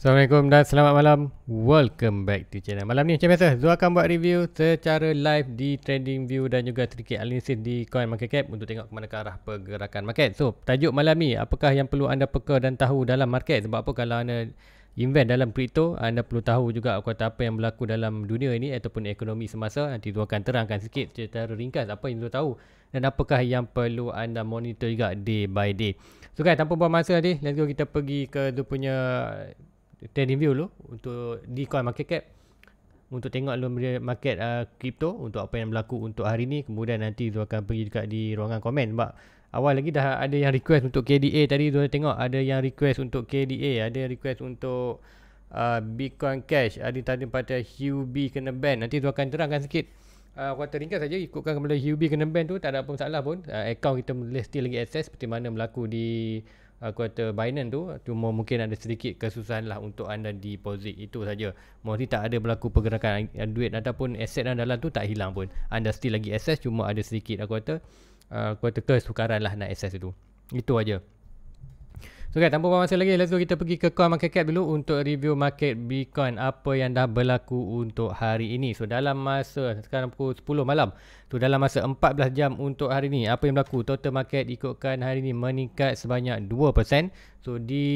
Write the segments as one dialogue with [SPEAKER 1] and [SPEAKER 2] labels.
[SPEAKER 1] Assalamualaikum dan selamat malam Welcome back to channel Malam ni macam biasa Zul akan buat review secara live di view Dan juga sedikit analisis di cap Untuk tengok ke manakah arah pergerakan market So tajuk malam ni Apakah yang perlu anda peka dan tahu dalam market Sebab apa kalau anda invest dalam crypto Anda perlu tahu juga kata apa yang berlaku dalam dunia ini Ataupun ekonomi semasa Nanti Zul akan terangkan sikit secara ringkas Apa yang Zul tahu dan apakah yang perlu anda monitor juga day by day. So guys, tanpa buang masa Nanti let's go kita pergi ke dia punya 10 review dulu untuk di coin market cap untuk tengok loan market uh, crypto untuk apa yang berlaku untuk hari ni kemudian nanti tu akan pergi dekat di ruangan komen sebab awal lagi dah ada yang request untuk KDA tadi tu tengok ada yang request untuk KDA ada yang request untuk uh, Bitcoin Cash ada tadi pada HUB kena ban nanti tu akan terangkan sikit uh, kuota ringgit saja ikutkan kepada HUB kena ban tu tak ada apa masalah pun uh, account kita boleh still lagi access seperti mana berlaku di aku kata Binance tu cuma mungkin ada sedikit kesusahan lah untuk anda deposit itu saja mesti tak ada berlaku pergerakan duit ataupun aset anda dalam tu tak hilang pun anda still lagi access cuma ada sedikit aku kata uh, aku kata kesukaran lah nak access itu itu aja So guys, tanpa buang masa lagi, let's go kita pergi ke Coin Market Cap dulu untuk review market Bitcoin apa yang dah berlaku untuk hari ini. So dalam masa sekarang pukul 10 malam, tu so, dalam masa 14 jam untuk hari ini, apa yang berlaku? Total market ikutkan hari ini meningkat sebanyak 2%. So di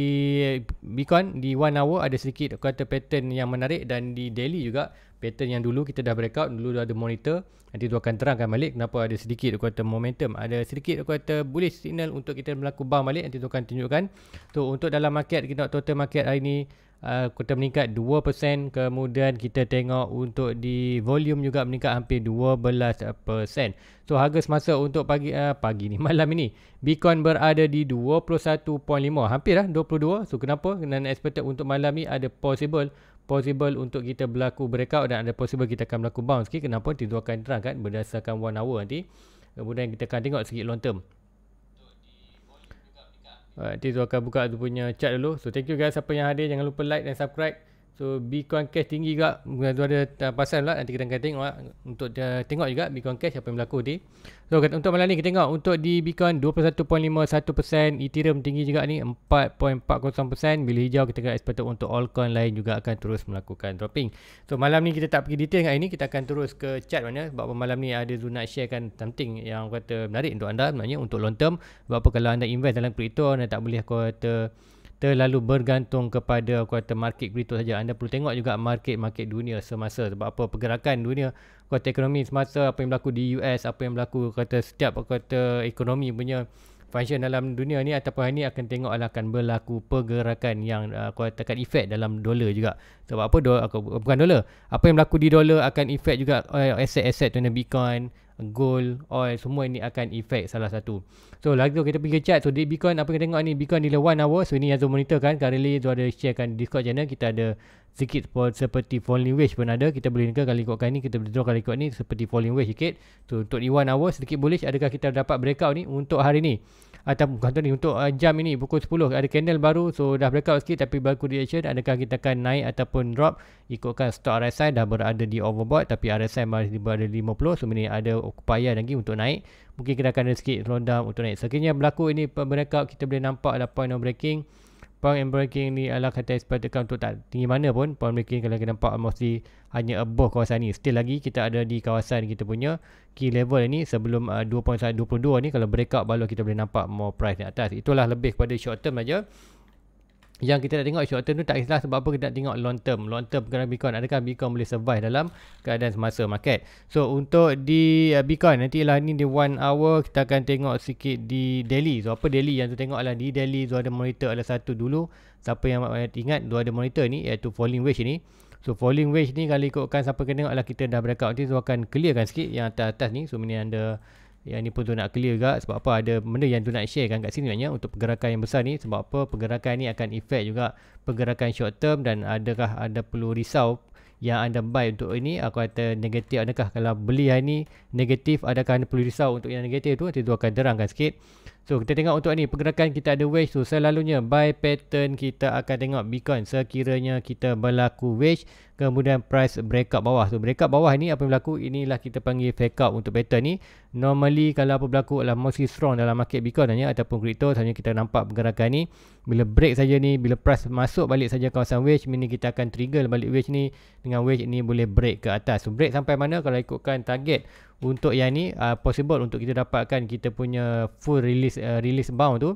[SPEAKER 1] Bitcoin di 1 hour ada sedikit kata pattern yang menarik dan di daily juga pattern yang dulu kita dah breakout dulu dah ada monitor nanti tu akan terangkan balik kenapa ada sedikit aku kata momentum ada sedikit aku kata bullish signal untuk kita berlaku bang balik nanti tu akan tunjukkan tu untuk dalam market kita total market hari ni aku uh, kata meningkat 2% kemudian kita tengok untuk di volume juga meningkat hampir 12% so harga semasa untuk pagi uh, pagi ni malam ini Bitcoin berada di 21.5 hampir lah 22 so kenapa dan expected untuk malam ni ada possible possible untuk kita berlaku breakout dan ada possible kita akan berlaku bounce sikit. Kenapa? Nanti tu akan terang kan berdasarkan one hour nanti. Kemudian kita akan tengok sikit long term. Nanti tu akan buka tu punya chart dulu. So thank you guys siapa yang hadir. Jangan lupa like dan subscribe. So Bitcoin Cash tinggi juga Mungkin ada uh, pasal pula Nanti kita akan tengok ah, Untuk uh, tengok juga Bitcoin Cash Apa yang berlaku tadi So untuk malam ni kita tengok Untuk di Bitcoin 21.51% Ethereum tinggi juga ni 4.40% Bila hijau kita akan expect Untuk altcoin lain juga Akan terus melakukan dropping So malam ni kita tak pergi detail dengan ini Kita akan terus ke chat mana Sebab malam ni ada Zuna sharekan something Yang kata menarik untuk anda Sebenarnya untuk long term Sebab apa kalau anda invest dalam crypto Anda tak boleh kata terlalu bergantung kepada kuarter market crypto saja. Anda perlu tengok juga market-market dunia semasa sebab apa pergerakan dunia kuarter ekonomi semasa apa yang berlaku di US, apa yang berlaku kata setiap kuarter ekonomi punya function dalam dunia ni ataupun hari ni akan tengok lah, akan berlaku pergerakan yang uh, kuatakan efek dalam dolar juga sebab apa do, aku, bukan dolar apa yang berlaku di dolar akan efek juga uh, eh, aset-aset tuan Bitcoin gold, oil, semua ini akan efek salah satu. So, lagi tu kita pergi ke chart. So, di Bitcoin, apa kita tengok ni? Bitcoin di lewat hour. So, ini yang tu monitor kan. Currently, tu ada sharekan di Discord channel. Kita ada sikit seperti falling wedge pun ada. Kita boleh kali kalau kali ni. Kita boleh draw kalau ikut ni seperti falling wedge sikit. So, untuk di 1 hour, sedikit bullish. Adakah kita dapat breakout ni untuk hari ni? atau bukan tu ni untuk uh, jam ini pukul 10 ada candle baru so dah breakout sikit tapi baru reaction adakah kita akan naik ataupun drop ikutkan stock RSI dah berada di overbought tapi RSI masih berada di 50 so ini ada upaya lagi untuk naik mungkin kita akan ada sikit rundown untuk naik sekiranya berlaku ini breakout kita boleh nampak ada lah point of breaking Pound and breaking ni adalah kata expectedkan untuk tak tinggi mana pun. Pound breaking kalau kita nampak mostly hanya above kawasan ni. Still lagi kita ada di kawasan kita punya key level ni sebelum uh, 2.22 ni kalau breakout baru kita boleh nampak more price di atas. Itulah lebih kepada short term aja yang kita nak tengok short term tu tak kisah sebab apa kita nak tengok long term long term kerana Bitcoin adakah Bitcoin boleh survive dalam keadaan semasa market so untuk di uh, Bitcoin nanti lah ni di one hour kita akan tengok sikit di daily so apa daily yang tu tengok lah di daily tu ada monitor ada satu dulu siapa yang ingat tu ada monitor ni iaitu falling wedge ni So falling wedge ni kalau ikutkan siapa kena tengok lah kita dah breakout ni so akan clearkan sikit yang atas-atas ni so ini anda yang ni pun tu nak clear juga sebab apa ada benda yang tu nak share kan kat sini banyak untuk pergerakan yang besar ni sebab apa pergerakan ni akan effect juga pergerakan short term dan adakah ada perlu risau yang anda buy untuk ini aku kata negatif adakah kalau beli hari ni negatif adakah anda perlu risau untuk yang negatif tu nanti tu akan terangkan sikit So kita tengok untuk ini pergerakan kita ada wedge tu selalunya buy pattern kita akan tengok Bitcoin sekiranya kita berlaku wedge kemudian price breakout bawah tu so, breakout bawah ini apa yang berlaku inilah kita panggil fake out untuk pattern ni normally kalau apa berlaku adalah mostly strong dalam market Bitcoin hanya ataupun crypto hanya kita nampak pergerakan ni bila break saja ni bila price masuk balik saja kawasan wedge mini kita akan trigger balik wedge ni dengan wedge ni boleh break ke atas so break sampai mana kalau ikutkan target untuk yang ni uh, possible untuk kita dapatkan kita punya full release uh, release bound tu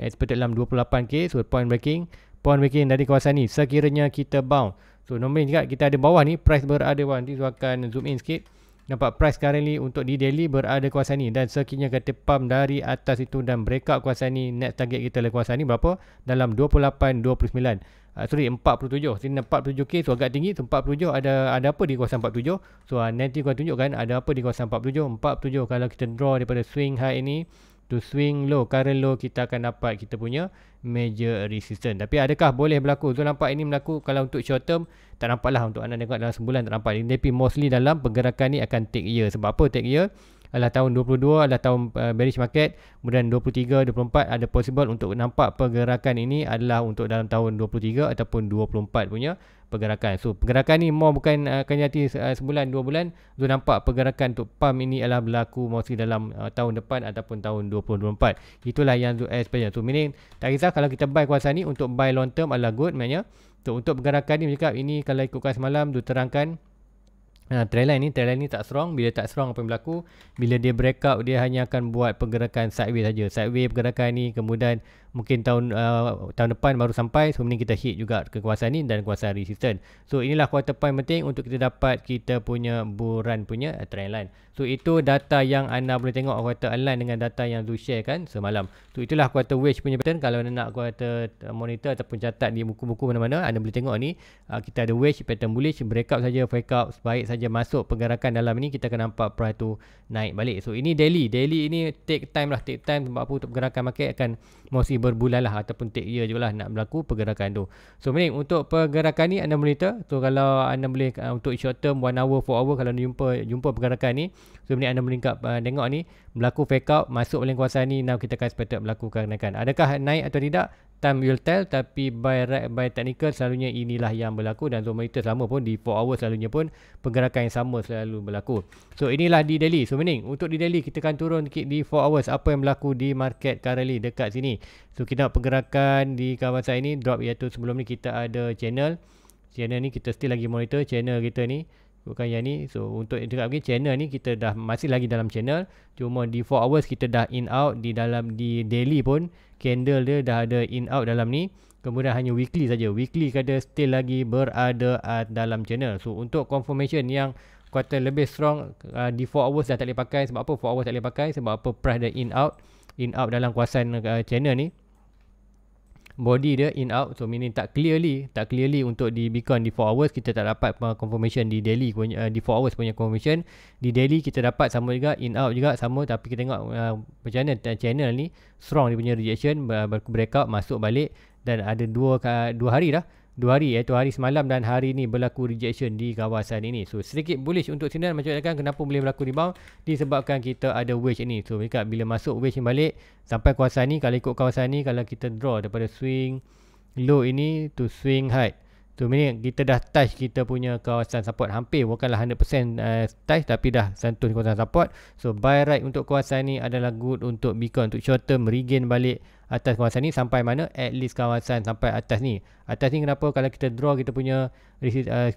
[SPEAKER 1] expected eh, dalam 28k so point breaking point breaking dari kawasan ni sekiranya kita bound so normally juga kita ada bawah ni price berada bawah nanti saya akan zoom in sikit nampak price currently untuk di daily berada kuasa ni dan sekiranya kata pump dari atas itu dan breakout kuasa ni net target kita lah kuasa ni berapa dalam 28 29 Uh, sorry 47 sini 47k so agak tinggi so 47 ada ada apa di kawasan 47 so uh, nanti kau tunjukkan ada apa di kawasan 47 47 kalau kita draw daripada swing high ini to swing low current low kita akan dapat kita punya major resistance tapi adakah boleh berlaku tu nampak ini berlaku kalau untuk short term tak nampak lah untuk anda tengok dalam sebulan tak nampak tapi mostly dalam pergerakan ni akan take year sebab apa take year adalah tahun 22 adalah tahun uh, bearish market kemudian 23 24 ada possible untuk nampak pergerakan ini adalah untuk dalam tahun 23 ataupun 24 punya pergerakan. So pergerakan ni more bukan eh, akan uh, jadi uh, sebulan dua bulan. So nampak pergerakan untuk pump ini adalah berlaku mesti dalam uh, tahun depan ataupun tahun 2024. Itulah yang Zul S punya. So meaning tak kisah kalau kita buy kuasa ni untuk buy long term adalah good maknanya. So untuk pergerakan ni cakap ini kalau ikutkan semalam tu terangkan Ha, trend line ni trend line ni tak strong bila tak strong apa yang berlaku bila dia breakout dia hanya akan buat pergerakan sideways saja sideways pergerakan ni kemudian mungkin tahun uh, tahun depan baru sampai so mungkin kita hit juga kekuasaan ni dan kuasa resistance so inilah quarter point penting untuk kita dapat kita punya buran punya uh, trend line so itu data yang anda boleh tengok quarter align dengan data yang Zul share kan semalam so itulah quarter wedge punya pattern kalau anda nak quarter uh, monitor ataupun catat di buku-buku mana-mana anda boleh tengok ni uh, kita ada wedge pattern bullish breakout saja up baik saja masuk pergerakan dalam ni kita akan nampak price tu naik balik so ini daily daily ini take time lah take time sebab apa untuk pergerakan market akan mostly berbulan lah ataupun take year je nak berlaku pergerakan tu. So Malik untuk pergerakan ni anda monitor. So kalau anda boleh uh, untuk short term 1 hour 4 hour kalau anda jumpa jumpa pergerakan ni. So Malik anda boleh uh, tengok ni berlaku fake out masuk oleh kuasa ni now kita akan sepatutnya berlaku kenaikan. Adakah naik atau tidak? time will tell tapi by right by technical selalunya inilah yang berlaku dan zone monitor sama pun di 4 hours selalunya pun pergerakan yang sama selalu berlaku so inilah di daily so meaning untuk di daily kita akan turun di 4 hours apa yang berlaku di market currently dekat sini so kita nak pergerakan di kawasan ini drop iaitu sebelum ni kita ada channel channel ni kita still lagi monitor channel kita ni bukan yang ni so untuk dekat mungkin channel ni kita dah masih lagi dalam channel cuma di 4 hours kita dah in out di dalam di daily pun candle dia dah ada in out dalam ni kemudian hanya weekly saja weekly kata still lagi berada uh, dalam channel so untuk confirmation yang kuartal lebih strong uh, di 4 hours dah tak boleh pakai sebab apa 4 hours tak boleh pakai sebab apa price dia in out in out dalam kuasa uh, ah, channel ni body dia in out so meaning tak clearly tak clearly untuk di beacon di 4 hours kita tak dapat confirmation di daily punya uh, eh, di 4 hours punya confirmation di daily kita dapat sama juga in out juga sama tapi kita tengok uh, macam mana channel ni strong dia punya rejection break out masuk balik dan ada dua dua hari dah dua hari iaitu eh. hari semalam dan hari ini berlaku rejection di kawasan ini so sedikit bullish untuk sinar macam katakan kenapa boleh berlaku rebound disebabkan kita ada wedge ini so dekat bila masuk wedge ni balik sampai kawasan ni kalau ikut kawasan ni kalau kita draw daripada swing low ini to swing high tu minit kita dah touch kita punya kawasan support hampir bukanlah 100% uh, eh, touch tapi dah sentuh kawasan support so buy right untuk kawasan ni adalah good untuk Bitcoin untuk short term regain balik atas kawasan ni sampai mana at least kawasan sampai atas ni atas ni kenapa kalau kita draw kita punya uh,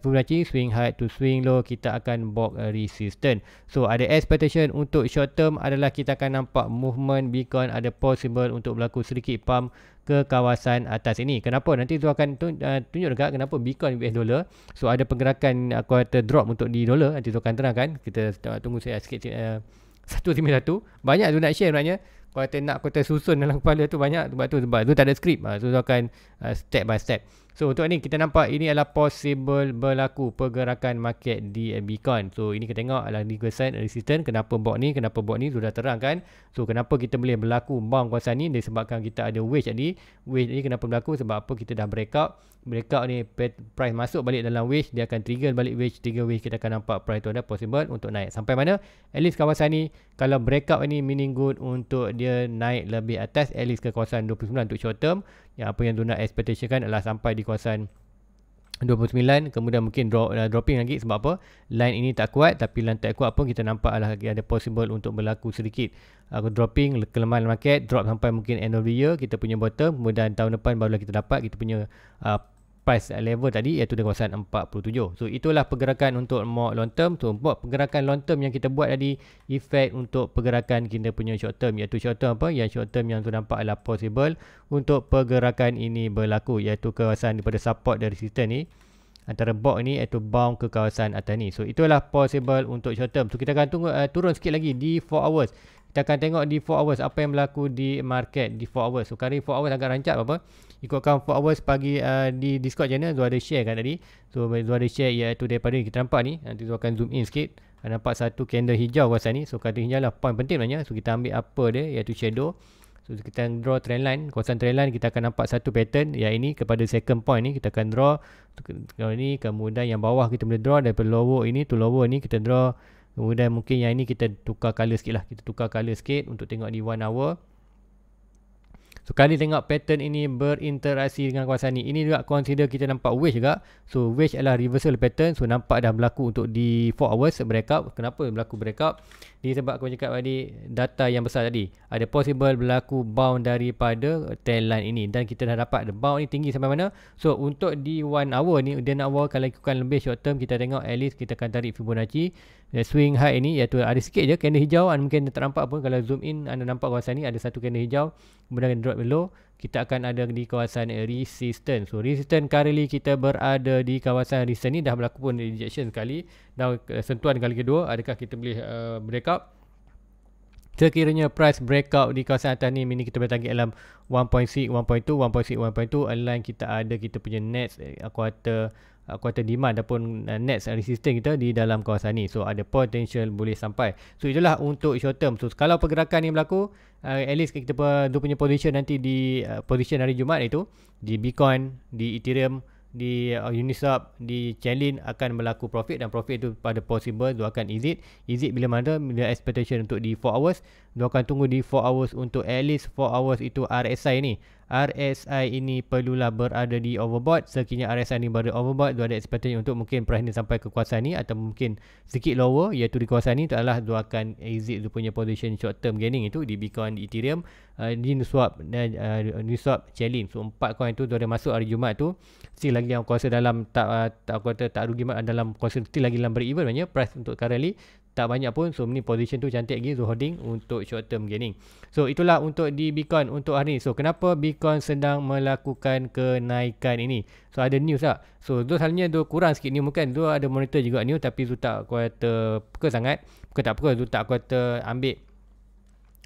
[SPEAKER 1] swing high to swing low kita akan box eh, resistance so ada expectation untuk short term adalah kita akan nampak movement Bitcoin ada possible untuk berlaku sedikit pump ke kawasan atas ini. Kenapa? Nanti tu akan tu, uh, tunjuk dekat kenapa Bitcoin US dollar. So ada pergerakan uh, quarter drop untuk di dollar. Nanti tu akan terangkan. Kita tunggu saya sikit. Uh, satu uh, satu. Banyak tu nak share sebenarnya. Quarter nak quarter susun dalam kepala tu banyak. Sebab tu sebab tu tak ada skrip. Uh, ah, so tu akan uh, step by step. So untuk ni kita nampak ini adalah possible berlaku pergerakan market di Bitcoin. So ini kita tengok adalah negosian resistance. Kenapa bot ni? Kenapa bot ni? Sudah terang kan? So kenapa kita boleh berlaku bang kawasan ni? Disebabkan kita ada wave. tadi. wave ni kenapa berlaku? Sebab apa kita dah breakout. Breakout ni price masuk balik dalam wave. Dia akan trigger balik wave. Trigger wave kita akan nampak price tu ada possible untuk naik. Sampai mana? At least kawasan ni kalau breakout ini meaning good untuk dia naik lebih atas at least ke kawasan 29 untuk short term yang apa yang tu nak expectation kan adalah sampai di kawasan 29 kemudian mungkin drop, uh, dropping lagi sebab apa line ini tak kuat tapi line tak kuat pun kita nampak lah lagi ada possible untuk berlaku sedikit uh, dropping kelemahan market drop sampai mungkin end of the year kita punya bottom kemudian tahun depan barulah kita dapat kita punya uh, lepas level tadi iaitu di kawasan 47. So itulah pergerakan untuk more long term. So buat pergerakan long term yang kita buat tadi effect untuk pergerakan kita punya short term iaitu short term apa? Yang short term yang tu nampak adalah possible untuk pergerakan ini berlaku iaitu kawasan daripada support dari resistance ni antara box ni iaitu bound ke kawasan atas ni. So itulah possible untuk short term. So kita akan tunggu uh, turun sikit lagi di 4 hours. Kita akan tengok di 4 hours apa yang berlaku di market di 4 hours. So kali 4 hours agak rancak apa-apa ikutkan 4 hours pagi uh, di Discord channel Zul ada share kan tadi so Zul ada share iaitu daripada ni kita nampak ni nanti Zul akan zoom in sikit Kan nampak satu candle hijau kawasan ni so candle hijau lah point penting sebenarnya so kita ambil apa dia iaitu shadow so kita draw trend line kawasan trend line kita akan nampak satu pattern yang ini kepada second point ni kita akan draw kalau ni kemudian yang bawah kita boleh draw daripada lower ini to lower ni kita draw kemudian mungkin yang ini kita tukar color sikit lah kita tukar color sikit untuk tengok di one hour So kali tengok pattern ini berinteraksi dengan kawasan ni Ini juga consider kita nampak wedge juga. So wedge adalah reversal pattern. So nampak dah berlaku untuk di 4 hours breakout. Kenapa berlaku breakout? sebab aku cakap tadi data yang besar tadi ada possible berlaku bound daripada tail line ini dan kita dah dapat the bound ni tinggi sampai mana so untuk di one hour ni dia hour kalau ikutkan lebih short term kita tengok at least kita akan tarik Fibonacci swing high ini iaitu ada sikit je candle hijau dan mungkin tak nampak pun kalau zoom in anda nampak kawasan ni ada satu candle hijau kemudian drop below kita akan ada di kawasan resistance. So resistance currently kita berada di kawasan resistance ni dah berlaku pun rejection sekali. Dan eh, sentuhan kali kedua adakah kita boleh uh, break up? Sekiranya price breakout di kawasan atas ni, mini kita boleh target dalam 1.6, 1.2, 1.6, 1.2. Line kita ada kita punya next quarter eh, ah, kuota demand ataupun eh, net resistance kita di dalam kawasan ni. So ada potential boleh sampai. So itulah untuk short term. So kalau pergerakan ni berlaku, uh, at least kita punya position nanti di uh, position hari Jumaat itu di Bitcoin, di Ethereum, di uh, Uniswap di Chainlink akan berlaku profit dan profit itu pada possible itu akan is it bila mana bila expectation untuk di 4 hours dia akan tunggu di 4 hours untuk at least 4 hours itu RSI ni RSI ini perlulah berada di overbought sekiranya RSI ni berada overbought dia ada expectation untuk mungkin price ni sampai ke kuasa ni atau mungkin sikit lower iaitu di kuasa ni itu adalah dia akan exit dia punya position short term gaining itu di Bitcoin di Ethereum uh, di uh, swap dan uh, new swap challenge so empat coin tu dia ada masuk hari Jumaat tu still lagi yang kuasa dalam tak uh, tak kuasa tak rugi dalam kuasa still lagi dalam break even banyak price untuk currently tak banyak pun so ni position tu cantik lagi so holding untuk short term gaining so itulah untuk di Bitcoin untuk hari ni so kenapa Bitcoin sedang melakukan kenaikan ini so ada news tak lah. so tu selalunya tu kurang sikit ni bukan tu ada monitor juga news tapi tu tak kuat terpeka eh, sangat bukan tak apa tu tak kuat eh, ambil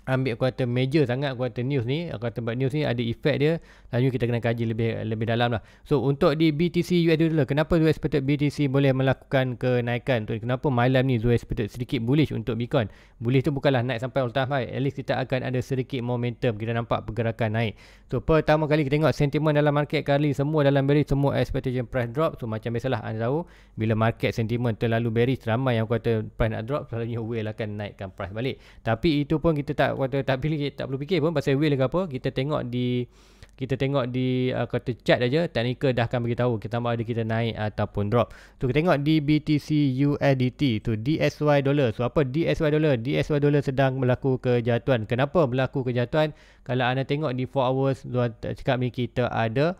[SPEAKER 1] ambil kuarter major sangat kuarter news ni kuarter buat news ni ada efek dia lalu kita kena kaji lebih lebih dalam lah so untuk di BTC US lah. kenapa US expected BTC boleh melakukan kenaikan tu kenapa malam ni US expected sedikit bullish untuk Bitcoin bullish tu bukanlah naik sampai all time high at least kita akan ada sedikit momentum kita nampak pergerakan naik so pertama kali kita tengok sentimen dalam market kali semua dalam bearish semua expectation price drop so macam biasalah anda tahu bila market sentimen terlalu bearish ramai yang kuarter price nak drop selalunya whale akan naikkan price balik tapi itu pun kita tak kata tak pilih, tak perlu fikir pun pasal will ke apa kita tengok di kita tengok di uh, kata chat aja technical dah akan bagi tahu kita ada kita naik ataupun drop tu kita tengok di BTC USDT tu DSY dollar so apa DSY dollar DSY dollar sedang berlaku kejatuhan kenapa berlaku kejatuhan kalau anda tengok di 4 hours dua cakap ni kita ada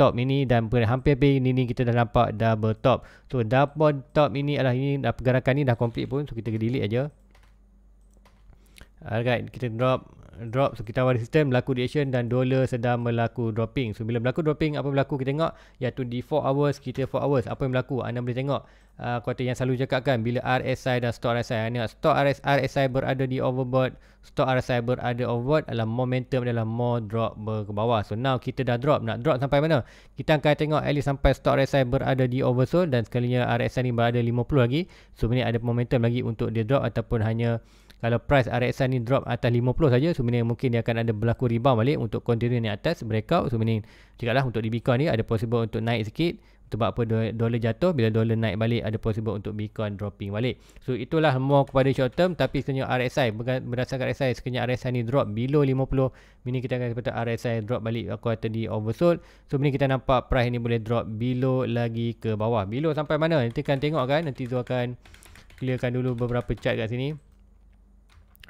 [SPEAKER 1] top ini dan hampir hampir ini, ini kita dah nampak double top. So double top ini adalah ini dah pergerakan ini dah complete pun so kita delete aja. Alright, kita drop drop Sekitar kita sistem berlaku di action dan dollar sedang berlaku dropping. So bila berlaku dropping apa berlaku kita tengok iaitu di 4 hours kita 4 hours apa yang berlaku anda boleh tengok uh, kuartal yang selalu cakap kan bila RSI dan stock RSI anda stock RS, RSI berada di overbought stock RSI berada overbought adalah momentum adalah more drop ke bawah so now kita dah drop nak drop sampai mana kita akan tengok at least sampai stock RSI berada di oversold dan sekalinya RSI ni berada 50 lagi so ini ada momentum lagi untuk dia drop ataupun hanya kalau price RSI ni drop atas 50 saja so meaning mungkin dia akan ada berlaku rebound balik untuk continue yang atas breakout so meaning cakaplah untuk di Bitcoin ni ada possible untuk naik sikit sebab apa dolar jatuh bila dolar naik balik ada possible untuk Bitcoin dropping balik so itulah more kepada short term tapi sebenarnya RSI berdasarkan RSI sekiranya RSI ni drop below 50 meaning kita akan sepatut RSI drop balik aku kata di oversold so meaning kita nampak price ni boleh drop below lagi ke bawah below sampai mana nanti kan tengok kan nanti tu akan clearkan dulu beberapa chart kat sini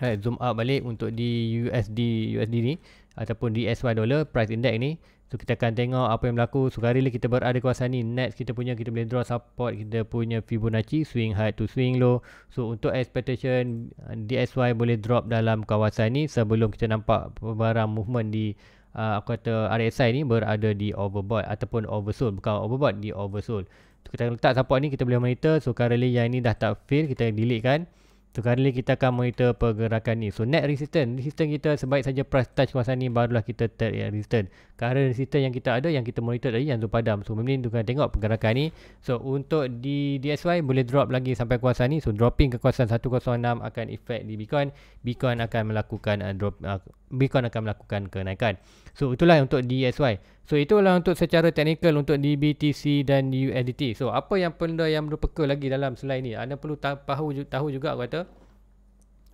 [SPEAKER 1] Right, zoom out balik untuk di USD USD ni ataupun di SY dollar price index ni. So kita akan tengok apa yang berlaku. Sukarela kita berada di kawasan ni. Next kita punya kita boleh draw support kita punya Fibonacci swing high to swing low. So untuk expectation uh, di SY boleh drop dalam kawasan ni sebelum kita nampak barang movement di uh, aku kata RSI ni berada di overbought ataupun oversold bukan overbought di oversold. So, kita letak support ni kita boleh monitor. So currently yang ni dah tak fail kita delete kan. Sekarang ni kita akan monitor pergerakan ni. So net resistance. Resistance kita sebaik saja price touch kawasan ni barulah kita tap yang resistance. Current resistance yang kita ada yang kita monitor tadi yang tu padam. So memang ni tukar tengok pergerakan ni. So untuk di DSY boleh drop lagi sampai kawasan ni. So dropping ke kawasan 106 akan effect di Bitcoin. Bitcoin akan melakukan uh, drop uh, Bitcoin akan melakukan kenaikan. So itulah untuk DSY. So itulah untuk secara teknikal untuk DBTC dan USDT. So apa yang benda yang perlu peka lagi dalam slide ni? Anda perlu tahu tahu juga kata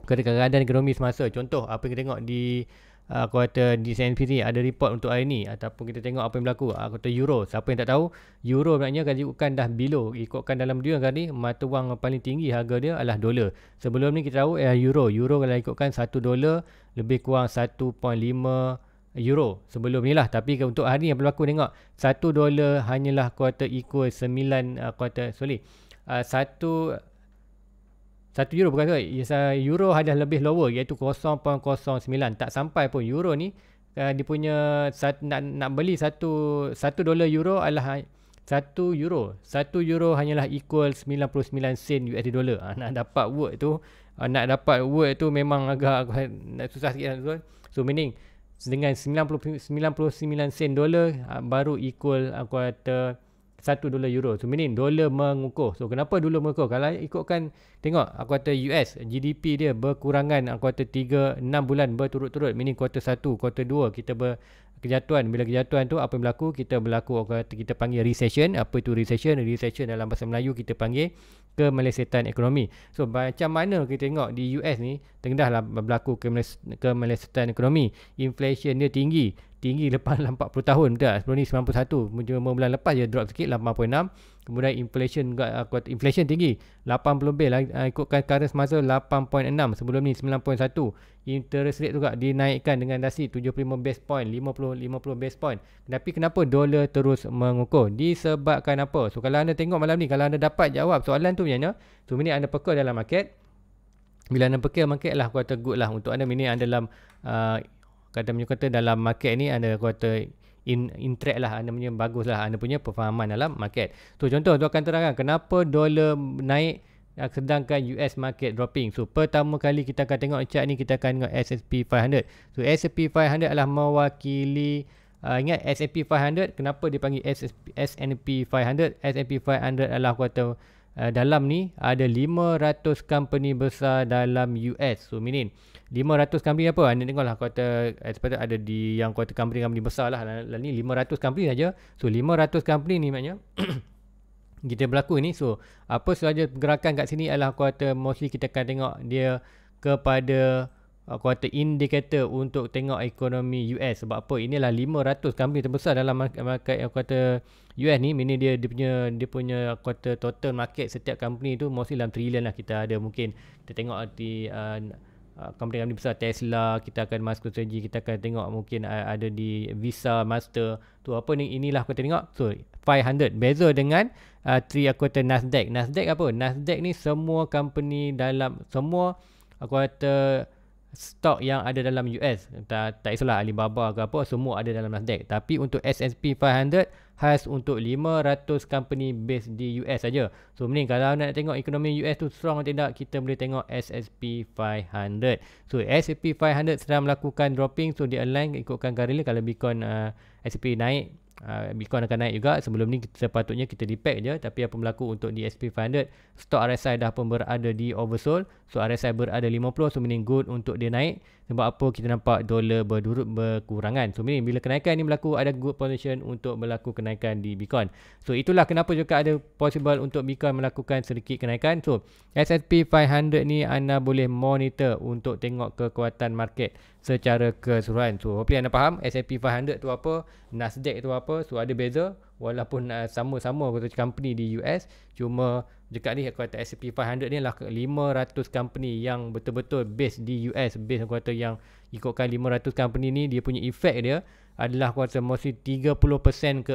[SPEAKER 1] kata keadaan ekonomi semasa. Contoh apa yang kita tengok di Ah, aku kata di CNPC ada report untuk hari ni ataupun kita tengok apa yang berlaku ah, aku kata euro siapa yang tak tahu euro sebenarnya kali ikutkan dah below ikutkan dalam dia kali ni mata wang paling tinggi harga dia adalah dolar sebelum ni kita tahu eh, euro euro kalau ikutkan 1 dolar lebih kurang 1.5 euro sebelum ni lah tapi untuk hari ni yang berlaku tengok 1 dolar hanyalah kuartal equal 9 uh, kuartal sorry uh, satu euro bukan sorry. Yes, uh, euro ada lebih lower iaitu 0.09. Tak sampai pun euro ni uh, dia punya sat, nak, nak beli satu satu dolar euro adalah satu euro. Satu euro hanyalah equal 99 sen USD dollar. Uh, nak dapat word tu uh, nak dapat word tu memang agak uh, susah sikit. Lah. So meaning dengan 90, 99 sen dollar uh, baru equal uh, kuartal 1 dolar euro. So meaning dolar mengukuh. So kenapa dolar mengukuh? Kalau ikutkan tengok kuota US GDP dia berkurangan kuota 3 6 bulan berturut-turut. Meaning kuota 1, kuota 2 kita ber kejatuhan. Bila kejatuhan tu apa yang berlaku? Kita berlaku kita panggil recession. Apa itu recession? Recession dalam bahasa Melayu kita panggil kemelesetan ekonomi. So macam mana kita tengok di US ni tengdahlah berlaku kemelesetan ekonomi. Inflation dia tinggi, tinggi lepas 40 tahun betul. Sebelum ni 91, beberapa bulan lepas dia drop sikit 8.6. Kemudian inflation uh, kuat, inflation tinggi 80 lebih lah uh, ikutkan current semasa 8.6 sebelum ni 9.1 interest rate juga dinaikkan dengan dasi 75 base point 50 50 base point Tetapi kenapa dolar terus mengukur disebabkan apa so kalau anda tengok malam ni kalau anda dapat jawab soalan tu punya 2 minit anda pekal dalam market bila anda pekal market lah aku kata good lah untuk anda minit anda dalam uh, kata punya kata dalam market ni anda aku kata in, in lah anda punya bagus lah anda punya pemahaman dalam market tu contoh tu akan terangkan kenapa dolar naik uh, sedangkan US market dropping. So pertama kali kita akan tengok chart ni kita akan tengok S&P 500. So S&P 500 adalah mewakili uh, ingat S&P 500 kenapa dipanggil S&P 500? S&P 500 adalah kuota uh, Eh, dalam ni ada 500 company besar dalam US. So meaning 500 company apa? Anda tengoklah kuota expected eh, ada di yang kuota company company besar lah. Lain ni 500 company saja. So 500 company ni maknanya kita berlaku ni. So apa sahaja pergerakan kat sini adalah kuota mostly kita akan tengok dia kepada quarter indikator untuk tengok ekonomi US sebab apa inilah 500 company terbesar dalam market yang kata US ni mini dia dia punya dia punya quarter total market setiap company tu mesti dalam trilion lah kita ada mungkin kita tengok di uh, company-company uh, besar Tesla kita akan masuk strategi kita akan tengok mungkin uh, ada di Visa Master tu apa ni inilah aku tengok so 500 beza dengan uh, three quarter Nasdaq Nasdaq apa Nasdaq ni semua company dalam semua aku kata Stok yang ada dalam US tak, tak isulah Alibaba ke apa semua ada dalam Nasdaq tapi untuk S&P 500 khas untuk 500 company based di US saja so ni kalau nak tengok ekonomi US tu strong atau tidak kita boleh tengok S&P 500 so S&P 500 sedang melakukan dropping so dia align ikutkan garis ni kalau Bitcoin uh, S&P naik uh, ah, Bitcoin akan naik juga sebelum ni kita sepatutnya kita depack je tapi apa berlaku untuk di SP500 stok RSI dah pun berada di oversold so RSI berada 50 so meaning good untuk dia naik sebab apa kita nampak dolar berdurut berkurangan so ini bila kenaikan ini berlaku ada good position untuk berlaku kenaikan di Bitcoin so itulah kenapa juga ada possible untuk Bitcoin melakukan sedikit kenaikan so S&P 500 ni anda boleh monitor untuk tengok kekuatan market secara keseluruhan so hopefully anda faham S&P 500 tu apa Nasdaq tu apa so ada beza walaupun uh, sama-sama company di US cuma dekat ni aku kata S&P 500 ni lah 500 company yang betul-betul based di US based aku kata yang ikutkan 500 company ni dia punya effect dia adalah aku kata mesti 30% ke 40%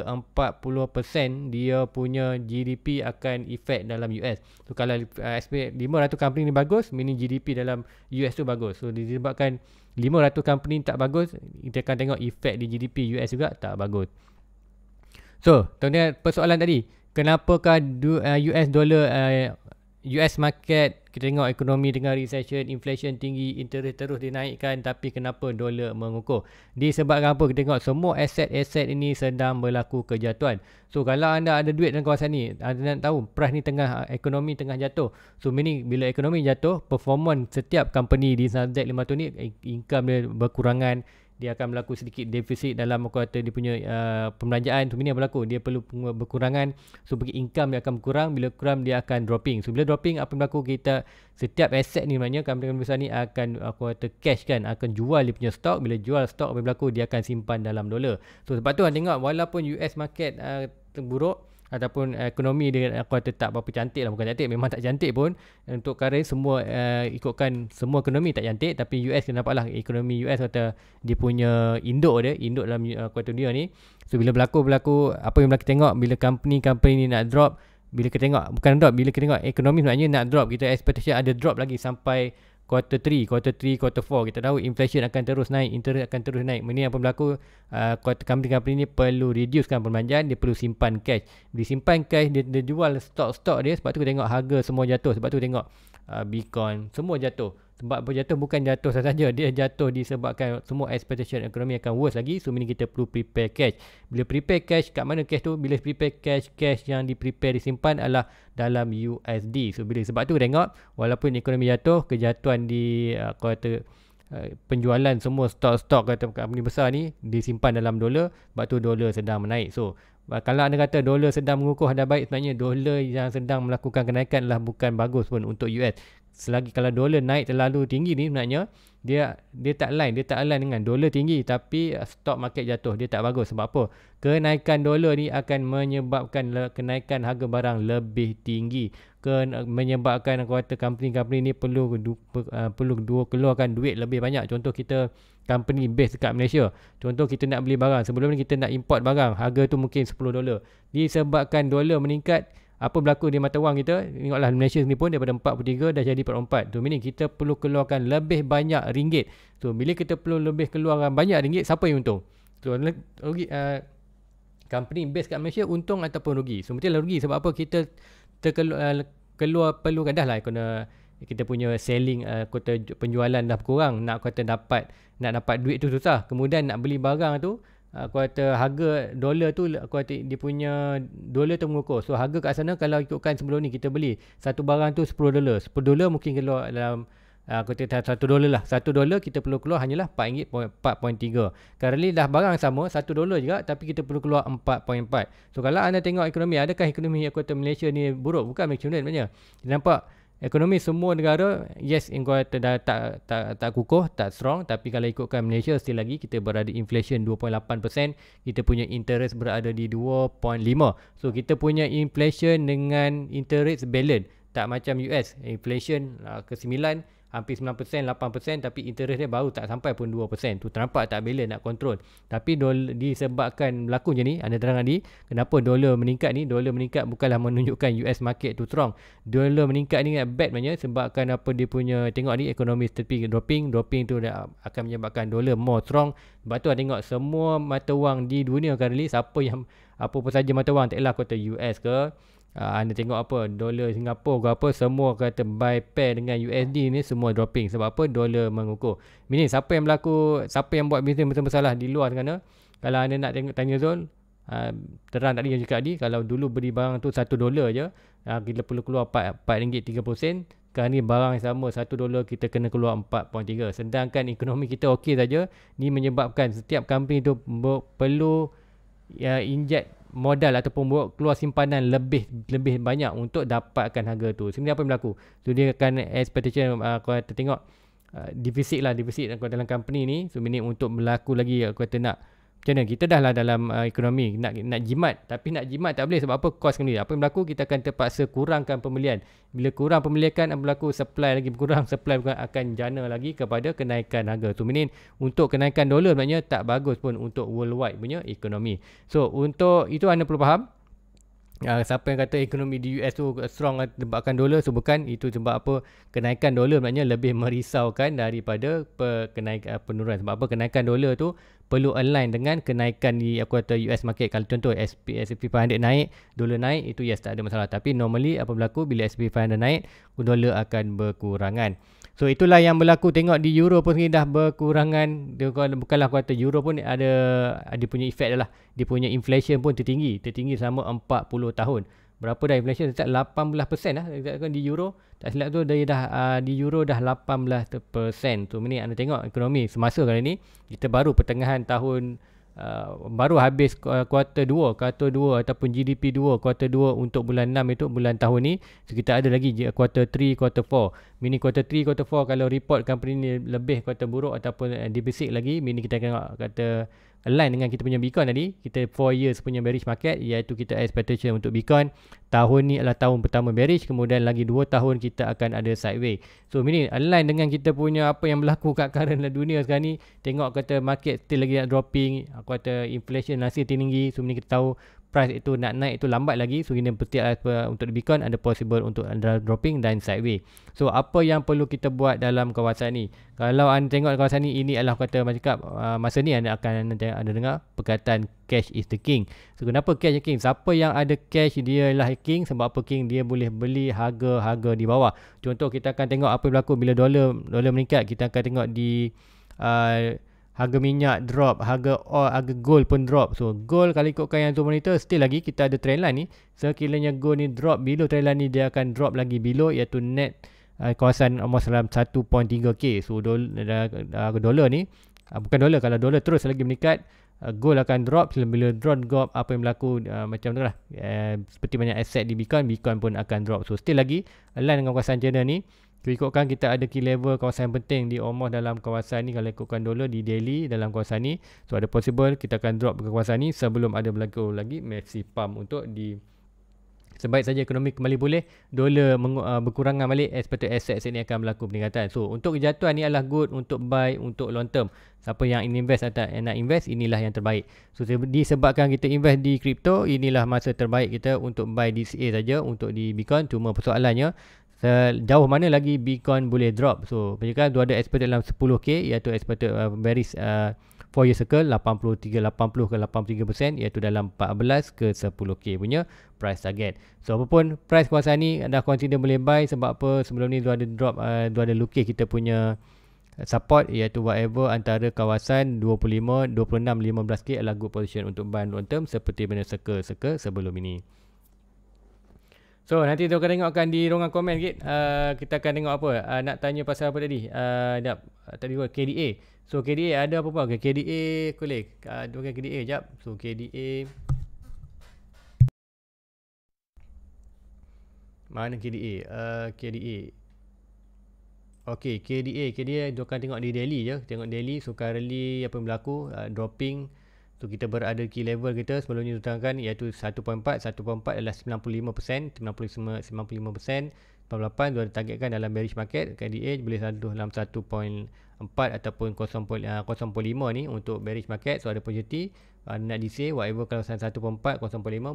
[SPEAKER 1] dia punya GDP akan effect dalam US so kalau uh, SP 500 company ni bagus meaning GDP dalam US tu bagus so disebabkan 500 company tak bagus kita akan tengok effect di GDP US juga tak bagus so tengok persoalan tadi kenapakah US uh, dollar US uh, market kita tengok ekonomi dengan recession inflation tinggi interest terus dinaikkan tapi kenapa dolar mengukur? disebabkan apa kita tengok semua aset-aset ini sedang berlaku kejatuhan so kalau anda ada duit dalam kawasan ni anda nak tahu price ni tengah uh, ekonomi tengah jatuh so meaning bila ekonomi jatuh performance setiap company di Nasdaq 500 ni income dia berkurangan dia akan berlaku sedikit defisit dalam kuota dia punya uh, pembelanjaan tu ini berlaku dia perlu berkurangan so bagi income dia akan berkurang bila kurang dia akan dropping so bila dropping apa berlaku kita setiap aset ni maknanya company besar ni akan kuota cash kan akan jual dia punya stock bila jual stok apa berlaku dia akan simpan dalam dolar so sebab tu anda tengok walaupun US market uh, buruk ataupun eh, ekonomi dia eh, aku kata tak berapa cantik lah bukan cantik memang tak cantik pun untuk current semua uh, ikutkan semua ekonomi tak cantik tapi US kena nampak lah ekonomi US kata dia punya induk dia induk dalam uh, kuat dunia ni so bila berlaku-berlaku apa yang berlaku tengok bila company-company ni nak drop bila kita tengok bukan drop bila kita tengok ekonomi sebenarnya nak drop kita expectation ada drop lagi sampai quarter 3, quarter 3, quarter 4 kita tahu inflation akan terus naik, interest akan terus naik. Ini yang berlaku uh, quarter company-company ni perlu reducekan perbelanjaan, dia perlu simpan cash. Dia simpan cash, dia, dia jual stok-stok dia sebab tu tengok harga semua jatuh, sebab tu tengok uh, Bitcoin semua jatuh sebab berjatuh bukan jatuh sahaja dia jatuh disebabkan semua expectation ekonomi akan worse lagi so ini kita perlu prepare cash bila prepare cash kat mana cash tu bila prepare cash cash yang di prepare disimpan adalah dalam USD so bila sebab tu tengok walaupun ekonomi jatuh kejatuhan di uh, kuota uh, penjualan semua stok-stok kata company besar ni disimpan dalam dolar sebab tu dolar sedang menaik so kalau anda kata dolar sedang mengukuh ada baik sebenarnya dolar yang sedang melakukan kenaikan lah bukan bagus pun untuk US selagi kalau dolar naik terlalu tinggi ni sebenarnya dia dia tak align dia tak align dengan dolar tinggi tapi uh, stock market jatuh dia tak bagus sebab apa kenaikan dolar ni akan menyebabkan kenaikan harga barang lebih tinggi Ken, uh, menyebabkan kuota company-company ni perlu du, per, uh, perlu dua keluarkan duit lebih banyak contoh kita company base dekat Malaysia contoh kita nak beli barang sebelum ni kita nak import barang harga tu mungkin 10 dolar disebabkan dolar meningkat apa berlaku di mata wang kita ingatlah Malaysia ni pun daripada 43 dah jadi 44 tu meaning kita perlu keluarkan lebih banyak ringgit tu bila kita perlu lebih keluarkan banyak ringgit siapa yang untung tu rugi uh, company based kat Malaysia untung ataupun rugi so mesti rugi sebab apa kita terkelu, uh, keluar perlukan dah lah kena kita punya selling uh, eh, kota penjualan dah kurang nak kata dapat nak dapat duit tu susah kemudian nak beli barang tu aku kata harga dolar tu aku kata dia punya dolar tu mengukur so harga kat sana kalau ikutkan sebelum ni kita beli satu barang tu 10 dolar 10 dolar mungkin keluar dalam ah, aku kata satu dolar lah satu dolar kita perlu keluar hanyalah 4.3 ni dah barang sama satu dolar juga tapi kita perlu keluar 4.4 so kalau anda tengok ekonomi adakah ekonomi aku kata Malaysia ni buruk bukan macam mana nampak ekonomi semua negara yes engkau tak, tak tak tak kukuh tak strong tapi kalau ikutkan Malaysia still lagi kita berada inflation 2.8% kita punya interest berada di 2.5 so kita punya inflation dengan interest balance tak macam US inflation uh, ke hampir 9%, 8% tapi interest dia baru tak sampai pun 2%. Tu terampak tak bila nak kontrol. Tapi dolar, disebabkan berlaku je ni, anda terangkan di. kenapa dolar meningkat ni, dolar meningkat bukanlah menunjukkan US market tu strong. Dolar meningkat ni bad sebenarnya sebabkan apa dia punya, tengok ni ekonomi tepi dropping, dropping tu dah akan menyebabkan dolar more strong. Sebab tu tengok semua mata wang di dunia kali ni, siapa yang apa pun saja mata wang, tak elah kota US ke, uh, anda tengok apa dollar Singapura ke apa semua kata buy pair dengan USD ni semua dropping sebab apa Dollar mengukur Ini siapa yang berlaku siapa yang buat bisnes betul-betul salah di luar sana kalau anda nak tengok tanya Zul uh, terang tadi yang cakap tadi kalau dulu beli barang tu satu dolar je uh, kita perlu keluar 4 ringgit 30 sen kerana barang yang sama 1 dolar kita kena keluar 4.3 sedangkan ekonomi kita okey saja ni menyebabkan setiap company tu perlu ya, uh, inject modal ataupun buat keluar simpanan lebih lebih banyak untuk dapatkan harga tu. Sini apa yang berlaku? So dia akan expectation uh, kau kata tengok uh, deficit lah deficit dalam company ni. So minit untuk berlaku lagi aku kata nak macam mana? Kita dah lah dalam uh, ekonomi nak nak jimat tapi nak jimat tak boleh sebab apa? Kos kena dia. Apa yang berlaku? Kita akan terpaksa kurangkan pembelian. Bila kurang pembelian kan berlaku supply lagi berkurang. Supply bukan akan jana lagi kepada kenaikan harga. Tu mean untuk kenaikan dolar maknanya tak bagus pun untuk worldwide punya ekonomi. So untuk itu anda perlu faham uh, siapa yang kata ekonomi di US tu strong sebabkan lah, dolar so bukan itu sebab apa kenaikan dolar maknanya lebih merisaukan daripada kenaikan ah, penurunan sebab apa kenaikan dolar tu perlu align dengan kenaikan di aku kata US market kalau contoh S&P 500 naik dolar naik itu yes tak ada masalah tapi normally apa berlaku bila S&P 500 naik dolar akan berkurangan So itulah yang berlaku tengok di euro pun sendiri dah berkurangan dia bukanlah aku kata euro pun ada ada punya efek lah. Dia punya inflation pun tertinggi, tertinggi selama 40 tahun. Berapa dah inflation dekat 18% lah dekatkan di euro. Tak silap tu dia dah uh, di euro dah 18%. Tu so, ini anda tengok ekonomi semasa kali ni kita baru pertengahan tahun uh, baru habis kuarter 2 kuarter 2 ataupun GDP 2 kuarter 2 untuk bulan 6 itu bulan tahun ni so kita ada lagi kuarter 3 kuarter 4 mini kuarter 3 kuarter 4 kalau report company ni lebih kuarter buruk ataupun uh, dibisik lagi mini kita akan kata align dengan kita punya Bitcoin tadi kita 4 years punya bearish market iaitu kita expectation untuk Bitcoin tahun ni adalah tahun pertama bearish kemudian lagi 2 tahun kita akan ada sideway so ini align dengan kita punya apa yang berlaku kat current dunia sekarang ni tengok kata market still lagi nak dropping aku kata inflation masih tinggi so ini kita tahu price itu nak naik itu lambat lagi so ini petik untuk the beacon ada possible untuk anda dropping dan sideways. so apa yang perlu kita buat dalam kawasan ni kalau anda tengok kawasan ni ini adalah kata macam cakap uh, masa ni anda akan anda dengar perkataan cash is the king so kenapa cash is king siapa yang ada cash dia lah king sebab apa king dia boleh beli harga-harga di bawah contoh kita akan tengok apa berlaku bila dolar dolar meningkat kita akan tengok di uh, harga minyak drop, harga oil, harga gold pun drop. So gold kalau ikutkan yang tu monitor, still lagi kita ada trend line ni. Sekiranya so, gold ni drop below trend line ni dia akan drop lagi below iaitu net uh, kawasan almost dalam 1.3k. So dolar, uh, dolar ni, uh, bukan dolar, kalau dolar terus lagi meningkat, uh, gold akan drop. So, bila drop, drop apa yang berlaku uh, macam tu lah. Uh, seperti banyak aset di Bitcoin, Bitcoin pun akan drop. So still lagi align dengan kawasan channel ni. Kita ikutkan kita ada key level kawasan yang penting di Omoh dalam kawasan ni kalau ikutkan dollar di Delhi dalam kawasan ni. So ada possible kita akan drop ke kawasan ni sebelum ada berlaku lagi massive pump untuk di Sebaik saja ekonomi kembali boleh, dolar meng, uh, berkurangan balik, expected assets ini akan berlaku peningkatan. So, untuk kejatuhan ini adalah good untuk buy untuk long term. Siapa yang ingin invest atau yang nak invest, inilah yang terbaik. So, disebabkan kita invest di crypto, inilah masa terbaik kita untuk buy DCA saja untuk di Bitcoin. Cuma persoalannya, Jauh mana lagi Bitcoin boleh drop. So, pencakap tu ada expected dalam 10k iaitu expected uh, bearish uh, four year circle 83 80 ke 83% iaitu dalam 14 ke 10k punya price target. So, apa pun price kawasan ni anda consider boleh buy sebab apa sebelum ni tu ada drop uh, tu ada lukis kita punya support iaitu whatever antara kawasan 25, 26, 15k adalah good position untuk buy long term seperti mana circle-circle sebelum ini. So nanti kita akan tengokkan di ruangan komen git. Uh, kita akan tengok apa. Uh, nak tanya pasal apa tadi? Ah uh, uh Tadi buat KDA. So KDA ada apa-apa? Okay, KDA boleh. Ah uh, KDA jap. So KDA Mana KDA? Uh, KDA. Okay, KDA. KDA dia akan tengok di daily je. Tengok daily. So currently apa yang berlaku. Uh, dropping. Dropping. So kita berada key level kita sebelum ni tuangkan iaitu 1.4 1.4 adalah 95% 95% 95% 98 dua targetkan dalam bearish market KDA boleh satu dalam 1.4 ataupun 0.05 ah, ni untuk bearish market so ada possibility Uh, ah, nak DCA whatever kalau saya 1.4 0.5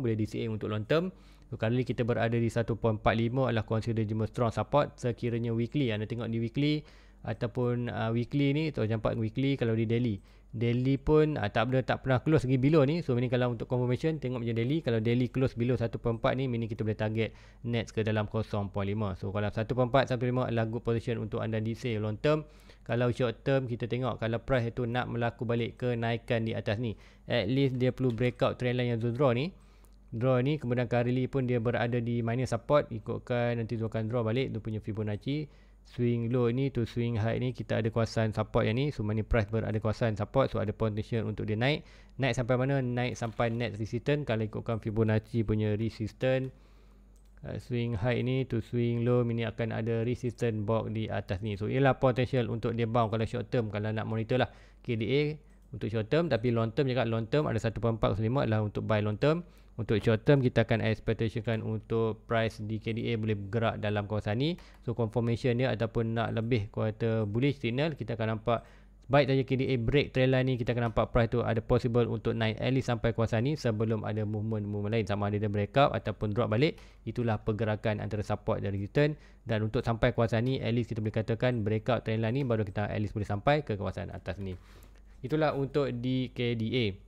[SPEAKER 1] boleh DCA untuk long term so, kali kita berada di 1.45 adalah consider jumlah strong support sekiranya weekly ah, anda tengok di weekly ataupun uh, weekly ni atau jumpa weekly kalau di daily daily pun uh, tak pernah tak pernah close lagi below ni so ini kalau untuk confirmation tengok macam daily kalau daily close below 1.4 ni meaning kita boleh target net ke dalam 0.5 so kalau 1.4 sampai 5 adalah good position untuk anda di sell long term kalau short term kita tengok kalau price itu nak melaku balik ke naikan di atas ni at least dia perlu breakout trend line yang zone draw ni draw ni kemudian currently pun dia berada di minus support ikutkan nanti dia akan draw balik dia punya Fibonacci swing low ni to swing high ni kita ada kuasaan support yang ni so money price berada ada kuasaan support so ada potential untuk dia naik naik sampai mana naik sampai next resistance kalau ikutkan Fibonacci punya resistance uh, swing high ni to swing low mini akan ada resistance box di atas ni so ialah potential untuk dia bound kalau short term kalau nak monitor lah KDA untuk short term tapi long term juga long term ada 1.45 adalah untuk buy long term untuk short term kita akan expectationkan untuk price di KDA boleh bergerak dalam kawasan ni. So confirmation dia ataupun nak lebih kuarter bullish signal kita akan nampak baik saja KDA break trail line ni kita akan nampak price tu ada possible untuk naik at least sampai kawasan ni sebelum ada movement-movement lain sama ada dia break up ataupun drop balik itulah pergerakan antara support dan return dan untuk sampai kawasan ni at least kita boleh katakan break out trail line ni baru kita at least boleh sampai ke kawasan atas ni. Itulah untuk di KDA.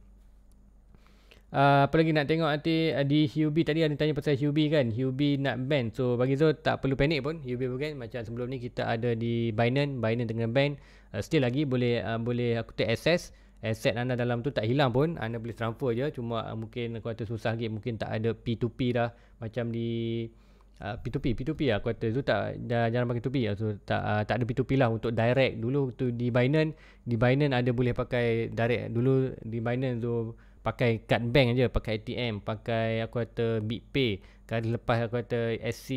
[SPEAKER 1] Ah, apa lagi nak tengok nanti uh, di Hubi tadi ada tanya pasal Hubi kan Hubi nak ban so bagi Zul tak perlu panik pun Hubi bukan macam sebelum ni kita ada di Binance Binance tengah ban uh, still lagi boleh uh, boleh aku take access aset anda dalam tu tak hilang pun anda boleh transfer je cuma uh, mungkin aku kata susah sikit mungkin tak ada P2P dah macam di uh, P2P P2P lah aku kata Zul tak dah jarang pakai P2P lah. so, tak, uh, tak ada P2P lah untuk direct dulu tu di Binance di Binance ada boleh pakai direct dulu di Binance tu pakai kad bank aja pakai ATM pakai aku kata BitPay kali lepas aku kata SC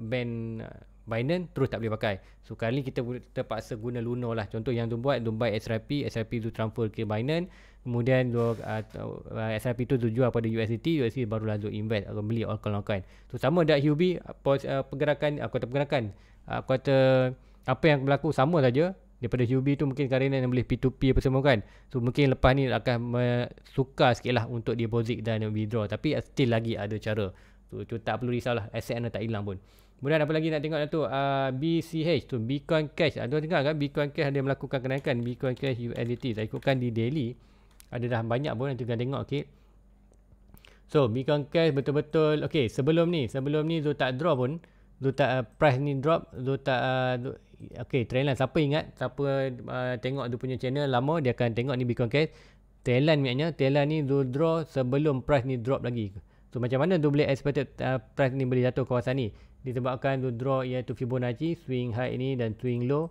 [SPEAKER 1] band uh, Binance terus tak boleh pakai so kali kita terpaksa guna Luno lah contoh yang tu buat tu buy SRP SRP tu transfer ke Binance kemudian uh, uh, tu, uh, SRP tu tu jual pada USDT USDT baru lalu invest atau beli all kalau kan so sama dah Hubi pos, uh, pergerakan aku kata pergerakan aku kata apa yang berlaku sama saja daripada UB tu mungkin sekarang ni yang boleh P2P apa semua kan so mungkin lepas ni akan sukar sikit lah untuk deposit dan withdraw tapi uh, still lagi ada cara so, tu tak perlu risau lah asset anda tak hilang pun kemudian apa lagi nak tengok tu uh, BCH tu Bitcoin Cash ada tengok kan Bitcoin Cash ada melakukan kenaikan Bitcoin Cash USDT saya ikutkan di daily ada dah banyak pun nanti kita tengok okay. so Bitcoin Cash betul-betul okay sebelum ni sebelum ni tu tak draw pun Zul tak uh, price ni drop Zul tak uh, okay Thailand lah. siapa ingat siapa uh, tengok dia punya channel lama dia akan tengok ni Bitcoin Cash trend line maknanya ni do draw sebelum price ni drop lagi so macam mana tu boleh expected uh, price ni boleh jatuh kawasan ni disebabkan do draw iaitu Fibonacci swing high ini dan swing low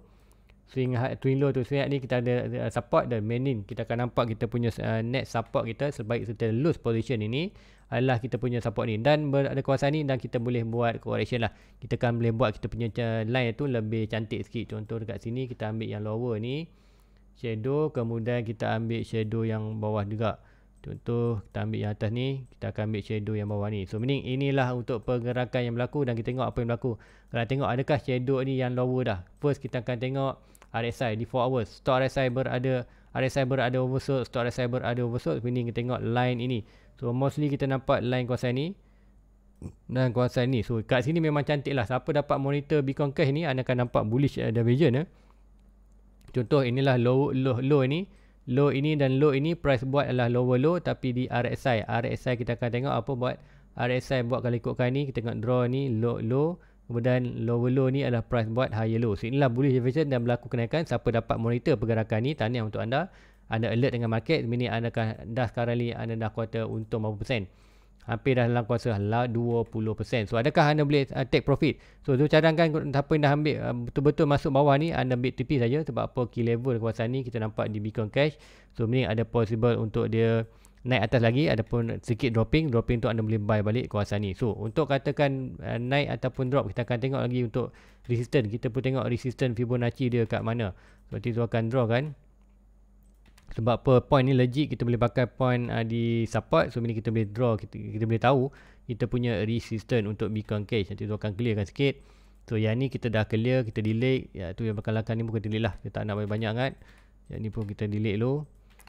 [SPEAKER 1] swing high, swing low tu swing ni kita ada support dan mainin kita akan nampak kita punya uh, net support kita sebaik serta lose position ini adalah kita punya support ni dan ada kuasa ni dan kita boleh buat correction lah kita akan boleh buat kita punya uh, line tu lebih cantik sikit contoh dekat sini kita ambil yang lower ni shadow kemudian kita ambil shadow yang bawah juga contoh kita ambil yang atas ni kita akan ambil shadow yang bawah ni so meaning inilah untuk pergerakan yang berlaku dan kita tengok apa yang berlaku kalau tengok adakah shadow ni yang lower dah first kita akan tengok RSI di 4 hours stock RSI berada RSI berada oversold stock RSI berada oversold sini kita tengok line ini so mostly kita nampak line kuasa ni. dan kuasa ni. so kat sini memang cantik lah siapa dapat monitor Bitcoin Cash ni anda akan nampak bullish uh, division eh. contoh inilah low low low ini low ini dan low ini price buat adalah lower low tapi di RSI RSI kita akan tengok apa buat RSI buat kalau ikutkan ni kita tengok draw ni low low Kemudian lower low ni adalah price buat higher low. So inilah bullish deviation dan berlaku kenaikan. Siapa dapat monitor pergerakan ni, Tanya untuk anda. Anda alert dengan market. Ini anda dah sekarang ni anda dah kuota untung berapa persen. Hampir dah dalam kuasa 20%. Lah, so adakah anda boleh uh, take profit? So tu cadangkan siapa yang dah ambil uh, betul-betul masuk bawah ni, anda ambil tipis saja sebab apa key level kawasan ni kita nampak di Bitcoin Cash. So mending ada possible untuk dia naik atas lagi ataupun sikit dropping dropping tu anda boleh buy balik kawasan ni so untuk katakan uh, naik ataupun drop kita akan tengok lagi untuk resistance kita pun tengok resistance Fibonacci dia kat mana seperti tu akan draw kan sebab per point ni legit kita boleh pakai point uh, di support so bila kita boleh draw kita, kita boleh tahu kita punya resistance untuk Bitcoin Cash nanti tu akan kan sikit so yang ni kita dah clear kita delay. ya, tu yang bakal lakan ni bukan delete lah kita tak nak banyak-banyak kan yang ni pun kita delay dulu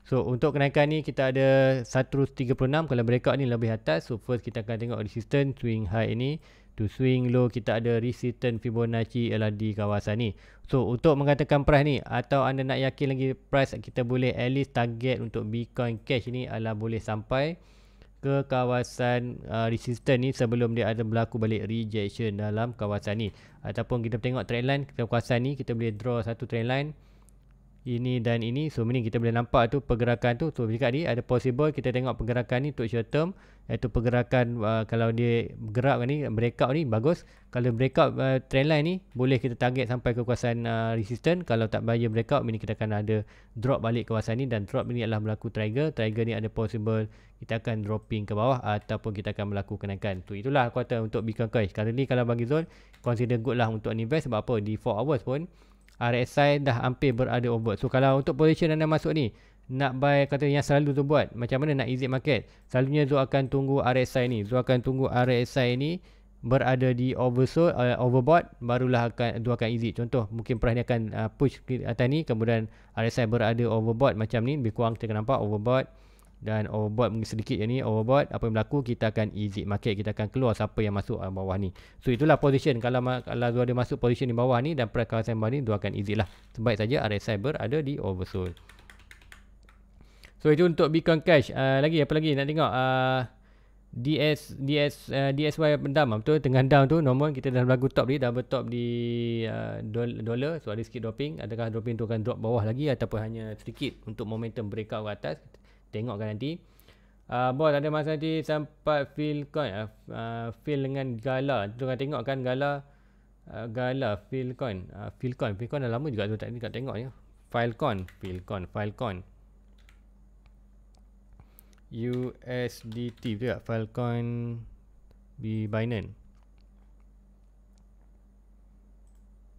[SPEAKER 1] So untuk kenaikan ni kita ada 136 kalau breakout ni lebih atas. So first kita akan tengok resistance swing high ini. To swing low kita ada resistance Fibonacci ialah di kawasan ni. So untuk mengatakan price ni atau anda nak yakin lagi price kita boleh at least target untuk Bitcoin Cash ni adalah boleh sampai ke kawasan uh, resistance ni sebelum dia ada berlaku balik rejection dalam kawasan ni. Ataupun kita tengok trendline kawasan ni kita boleh draw satu trendline ini dan ini so ini kita boleh nampak tu pergerakan tu so jika ni ada possible kita tengok pergerakan ni untuk short term iaitu pergerakan uh, kalau dia bergerak ni breakout ni bagus kalau breakout uh, trend line ni boleh kita target sampai ke kawasan uh, resistant kalau tak bahaya breakout ini kita akan ada drop balik kawasan ni dan drop ini adalah berlaku trigger trigger ni ada possible kita akan dropping ke bawah ataupun kita akan melakukan kenaikan tu itulah kuota untuk Bitcoin Coin sekarang ni kalau bagi zone consider good lah untuk invest sebab apa di 4 hours pun RSI dah hampir berada over. So kalau untuk position anda masuk ni, nak buy kata yang selalu tu buat, macam mana nak exit market? Selalunya Zul akan tunggu RSI ni. Zul akan tunggu RSI ni berada di oversold, uh, overbought, barulah akan Zul akan exit. Contoh, mungkin price ni akan uh, push atas ni, kemudian RSI berada overbought macam ni. Lebih kurang kita akan nampak overbought dan overbought sedikit je ni overbought apa yang berlaku kita akan exit market kita akan keluar siapa yang masuk uh, bawah ni so itulah position kalau kalau dua ada masuk position di bawah ni dan perkawasan bawah ni dua akan exit lah sebaik saja cyber ada di oversold so itu untuk Bitcoin Cash uh, lagi apa lagi nak tengok uh, DS DS uh, DSY pendam betul tengah down tu normal kita dah berlaku top dia double top di uh, dollar so ada sikit dropping adakah dropping tu akan drop bawah lagi ataupun hanya sedikit untuk momentum breakout ke atas tengokkan nanti uh, Boss ada masa nanti sampai feel coin uh, Feel dengan Gala Tengok tengokkan Gala uh, Gala feel coin uh, Feel coin Feel coin dah lama juga tu tak, tak tengok ya File coin Feel coin File coin USDT tu tak File coin B Binance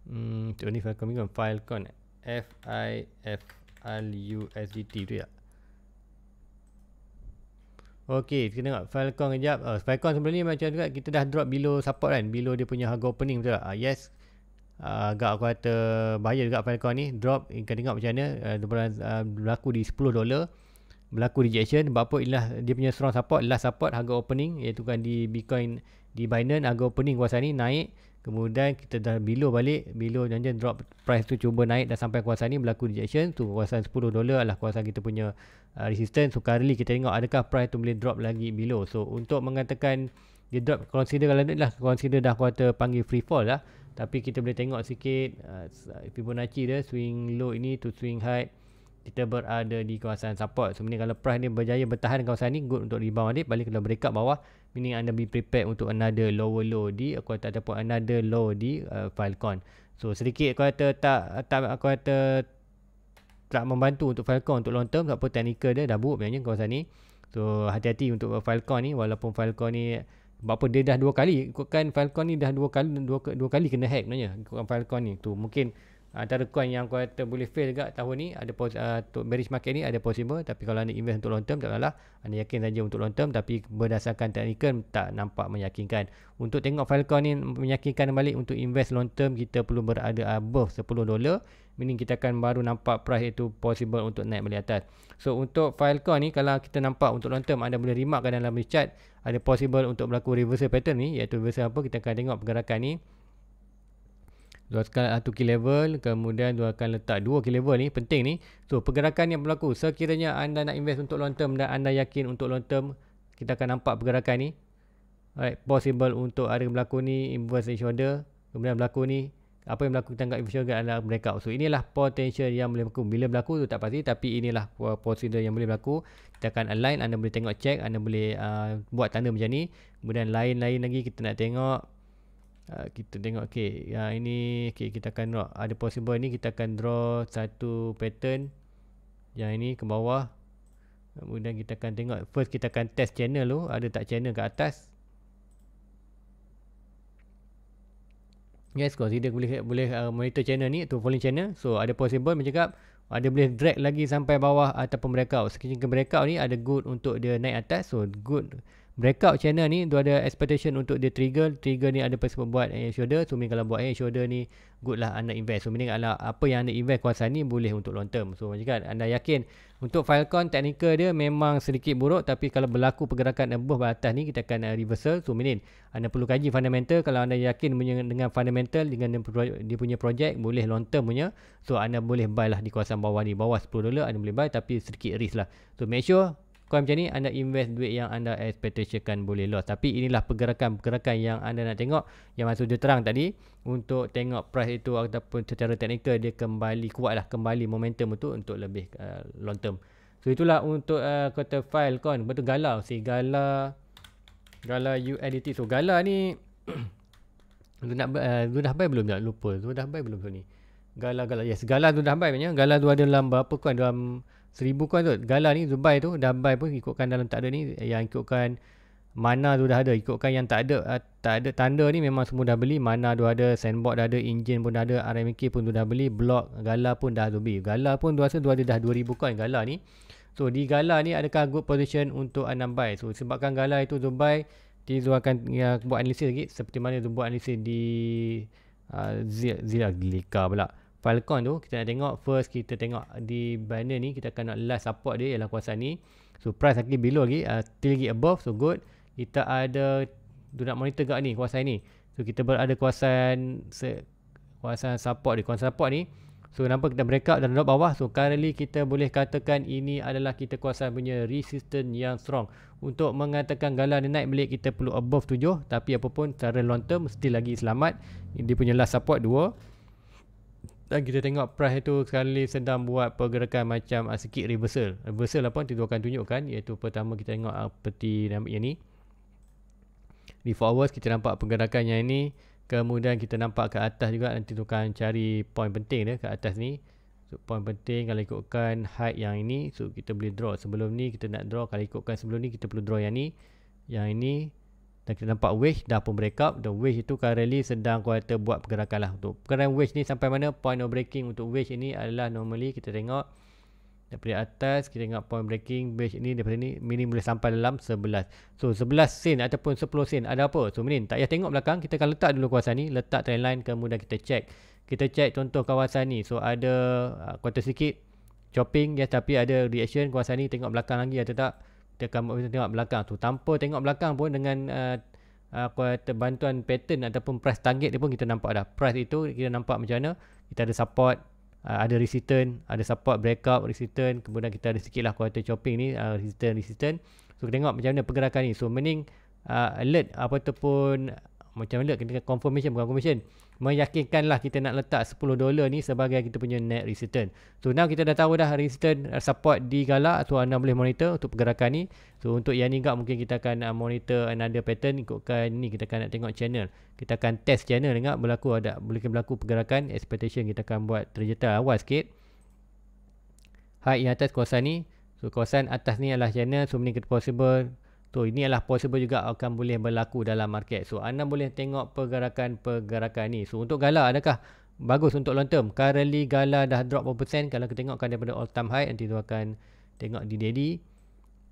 [SPEAKER 1] Hmm, tu ni file coin, file coin F I F L U S D T tu ya. Okey, kita tengok Falcon kejap. Uh, Falcon sebenarnya macam juga kan, kita dah drop below support kan. Below dia punya harga opening betul tak? Uh, yes. Uh, agak aku kata bahaya juga Falcon ni. Drop, eh, kita tengok macam mana. Uh, berlaku di $10. Berlaku rejection. Berapa inilah dia punya strong support. Last support harga opening. Iaitu kan di Bitcoin, di Binance. Harga opening kuasa ni naik. Kemudian kita dah below balik, below nanti drop price tu cuba naik dah sampai kuasa ni berlaku rejection tu kuasa 10 dolar adalah kuasa kita punya uh, resistance. So currently kita tengok adakah price tu boleh drop lagi below. So untuk mengatakan dia drop consider kalau lah consider dah quarter panggil free fall lah. Tapi kita boleh tengok sikit uh, Fibonacci dia swing low ini to swing high kita berada di kawasan support. So, meaning kalau price ni berjaya bertahan kawasan ni, good untuk rebound balik. Balik kalau up bawah, meaning anda be prepared untuk another lower low di kuartal ataupun another low di uh, Falcon. So, sedikit kuartal tak, tak kuartal tak membantu untuk Falcon untuk long term. Sebab apa technical dia dah buruk sebenarnya kawasan ni. So, hati-hati untuk Falcon ni. Walaupun Falcon ni sebab apa dia dah dua kali ikutkan Falcon ni dah dua kali dua, dua kali kena hack sebenarnya ikutkan Falcon ni tu mungkin antara coin yang kau kata boleh fail juga tahun ni ada pos, uh, untuk bearish market ni ada possible tapi kalau anda invest untuk long term tak salah anda yakin saja untuk long term tapi berdasarkan technical tak nampak meyakinkan untuk tengok Filecoin ni meyakinkan balik untuk invest long term kita perlu berada above 10 dolar meaning kita akan baru nampak price itu possible untuk naik balik atas so untuk Filecoin ni kalau kita nampak untuk long term anda boleh remarkkan dalam chart ada possible untuk berlaku reversal pattern ni iaitu reversal apa kita akan tengok pergerakan ni dua akan satu key level kemudian dua akan letak dua key level ni penting ni so pergerakan yang berlaku sekiranya anda nak invest untuk long term dan anda yakin untuk long term kita akan nampak pergerakan ni alright possible untuk ada berlaku ni inverse each order kemudian berlaku ni apa yang berlaku kita anggap inverse order adalah breakout so inilah potential yang boleh berlaku bila berlaku tu tak pasti tapi inilah procedure yang boleh berlaku kita akan align anda boleh tengok check anda boleh uh, buat tanda macam ni kemudian lain-lain lagi kita nak tengok Ah, kita tengok okey yang ini okey kita akan draw ada possible ni kita akan draw satu pattern yang ini ke bawah kemudian kita akan tengok first kita akan test channel tu ada tak channel ke atas yes kalau tidak boleh boleh ah, monitor channel ni tu volume channel so ada possible macam cakap ada ah, boleh drag lagi sampai bawah ataupun breakout sekiranya breakout ni ada good untuk dia naik atas so good breakout channel ni tu ada expectation untuk dia trigger trigger ni ada persebab buat air shoulder so mean kalau buat air shoulder ni good lah anda invest so meaning kalau apa yang anda invest kuasa ni boleh untuk long term so macam kan anda yakin untuk Filecoin technical dia memang sedikit buruk tapi kalau berlaku pergerakan above atas ni kita akan uh, reversal so meaning anda perlu kaji fundamental kalau anda yakin punya dengan fundamental dengan dia punya projek boleh long term punya so anda boleh buy lah di kuasa bawah ni bawah 10 dolar anda boleh buy tapi sedikit risk lah so make sure kalau macam ni anda invest duit yang anda expectationkan boleh loss Tapi inilah pergerakan-pergerakan yang anda nak tengok Yang masuk dia terang tadi Untuk tengok price itu ataupun secara teknikal dia kembali kuat lah Kembali momentum itu untuk lebih uh, long term So itulah untuk uh, quarter file kon Betul gala si gala Gala UNDT e So gala ni uh, Lu nak uh, dah buy belum tak lupa Lu dah buy belum tu ni Gala-gala Yes gala tu dah buy banyak Gala tu ada dalam berapa kon dalam seribu coin tu gala ni to buy tu dah pun ikutkan dalam tak ada ni yang ikutkan mana tu dah ada ikutkan yang tak ada uh, tak ada tanda ni memang semua dah beli mana tu ada sandbox dah ada engine pun dah ada RMK pun tu dah beli block gala pun dah tu beli gala pun tu rasa tu ada dah 2000 coin gala ni so di gala ni adakah good position untuk anda buy so sebabkan gala itu tu buy jadi tu akan ya, buat analisis lagi seperti mana tu buat analisis di uh, ah, Zila, Zila Glika pula Falcon tu kita nak tengok first kita tengok di banner ni kita akan nak last support dia ialah kawasan ni so price lagi below lagi uh, still lagi above so good kita ada do not monitor kat ni kawasan ni so kita berada kawasan se, support di kawasan support ni so nampak kita break out dan drop bawah so currently kita boleh katakan ini adalah kita kuasa punya resistance yang strong untuk mengatakan galan dia naik balik kita perlu above 7 tapi apapun secara long term still lagi selamat dia punya last support 2 dan kita tengok price itu sekali sedang buat pergerakan macam uh, sikit reversal reversal apa nanti tu akan tunjukkan iaitu pertama kita tengok uh, peti dinamik yang ni di forward kita nampak pergerakan yang ini kemudian kita nampak ke atas juga nanti tu akan cari point penting dia ke atas ni so point penting kalau ikutkan height yang ini so kita boleh draw sebelum ni kita nak draw kalau ikutkan sebelum ni kita perlu draw yang ni yang ini dan kita nampak wedge dah pun break up, the wedge itu currently sedang quarter buat pergerakan lah untuk pergerakan wedge ni sampai mana point of breaking untuk wedge ini adalah normally kita tengok daripada atas kita tengok point breaking wedge ini daripada ni minim boleh sampai dalam 11 so 11 sen ataupun 10 sen ada apa so minim tak payah tengok belakang kita akan letak dulu kawasan ni letak trendline kemudian kita check kita check contoh kawasan ni so ada uh, quarter sikit chopping yes tapi ada reaction kawasan ni tengok belakang lagi atau tak dia akan tengok belakang tu tanpa tengok belakang pun dengan uh, uh, terbantuan pattern ataupun price target dia pun kita nampak dah price itu kita nampak macam mana kita ada support uh, ada resistance ada support breakout resistance kemudian kita ada sikit lah quarter chopping ni uh, resistance resistance so kita tengok macam mana pergerakan ni so mending uh, alert apa ataupun macam mana kita confirmation bukan confirmation meyakinkan lah kita nak letak 10 dolar ni sebagai kita punya net resistance so now kita dah tahu dah resistance uh, support di galak tu so anda boleh monitor untuk pergerakan ni so untuk yang ni enggak mungkin kita akan uh, monitor another pattern ikutkan ni kita akan nak tengok channel kita akan test channel enggak berlaku ada boleh berlaku pergerakan expectation kita akan buat trajectory awal sikit high yang atas kawasan ni so kawasan atas ni adalah channel so ni possible So ini adalah possible juga akan boleh berlaku dalam market. So anda boleh tengok pergerakan-pergerakan ni. So untuk gala adakah bagus untuk long term? Currently gala dah drop berapa persen? Kalau kita tengokkan daripada all time high nanti tu akan tengok di daily.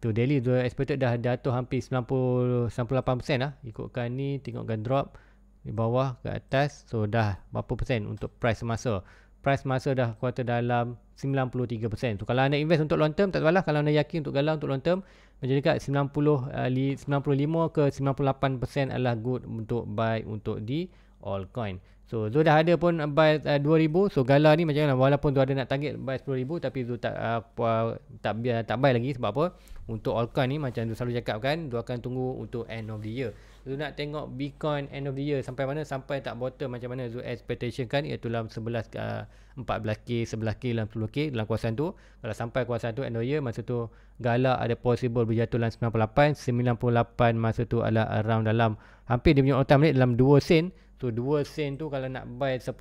[SPEAKER 1] Tu so, daily dua expected dah jatuh hampir 90 98% lah. Ikutkan ni tengokkan drop di bawah ke atas. So dah berapa persen untuk price semasa? Price masa dah kuat dalam 93%. So kalau anda invest untuk long term tak salah kalau anda yakin untuk gala untuk long term jadi dekat 90 95 eh, ke 98% adalah good untuk buy untuk di all coin. So Zul dah ada pun buy uh, eh, 2000. So Gala ni macam mana walaupun tu ada nak target buy 10000 tapi Zul tak uh, uh, tak biar tak buy lagi sebab apa? Untuk Alcan ni macam Zul selalu cakap kan, Zul akan tunggu untuk end of the year. Zul nak tengok Bitcoin end of the year sampai mana sampai tak bottom macam mana Zul expectation kan iaitu dalam 11 uh, 14k, 11k dalam 10k dalam kawasan tu. Kalau sampai kawasan tu end of the year masa tu Gala ada possible berjatuh dalam 98, 98 masa tu adalah around dalam hampir dia punya all time dalam 2 sen So 2 sen tu kalau nak buy 10,000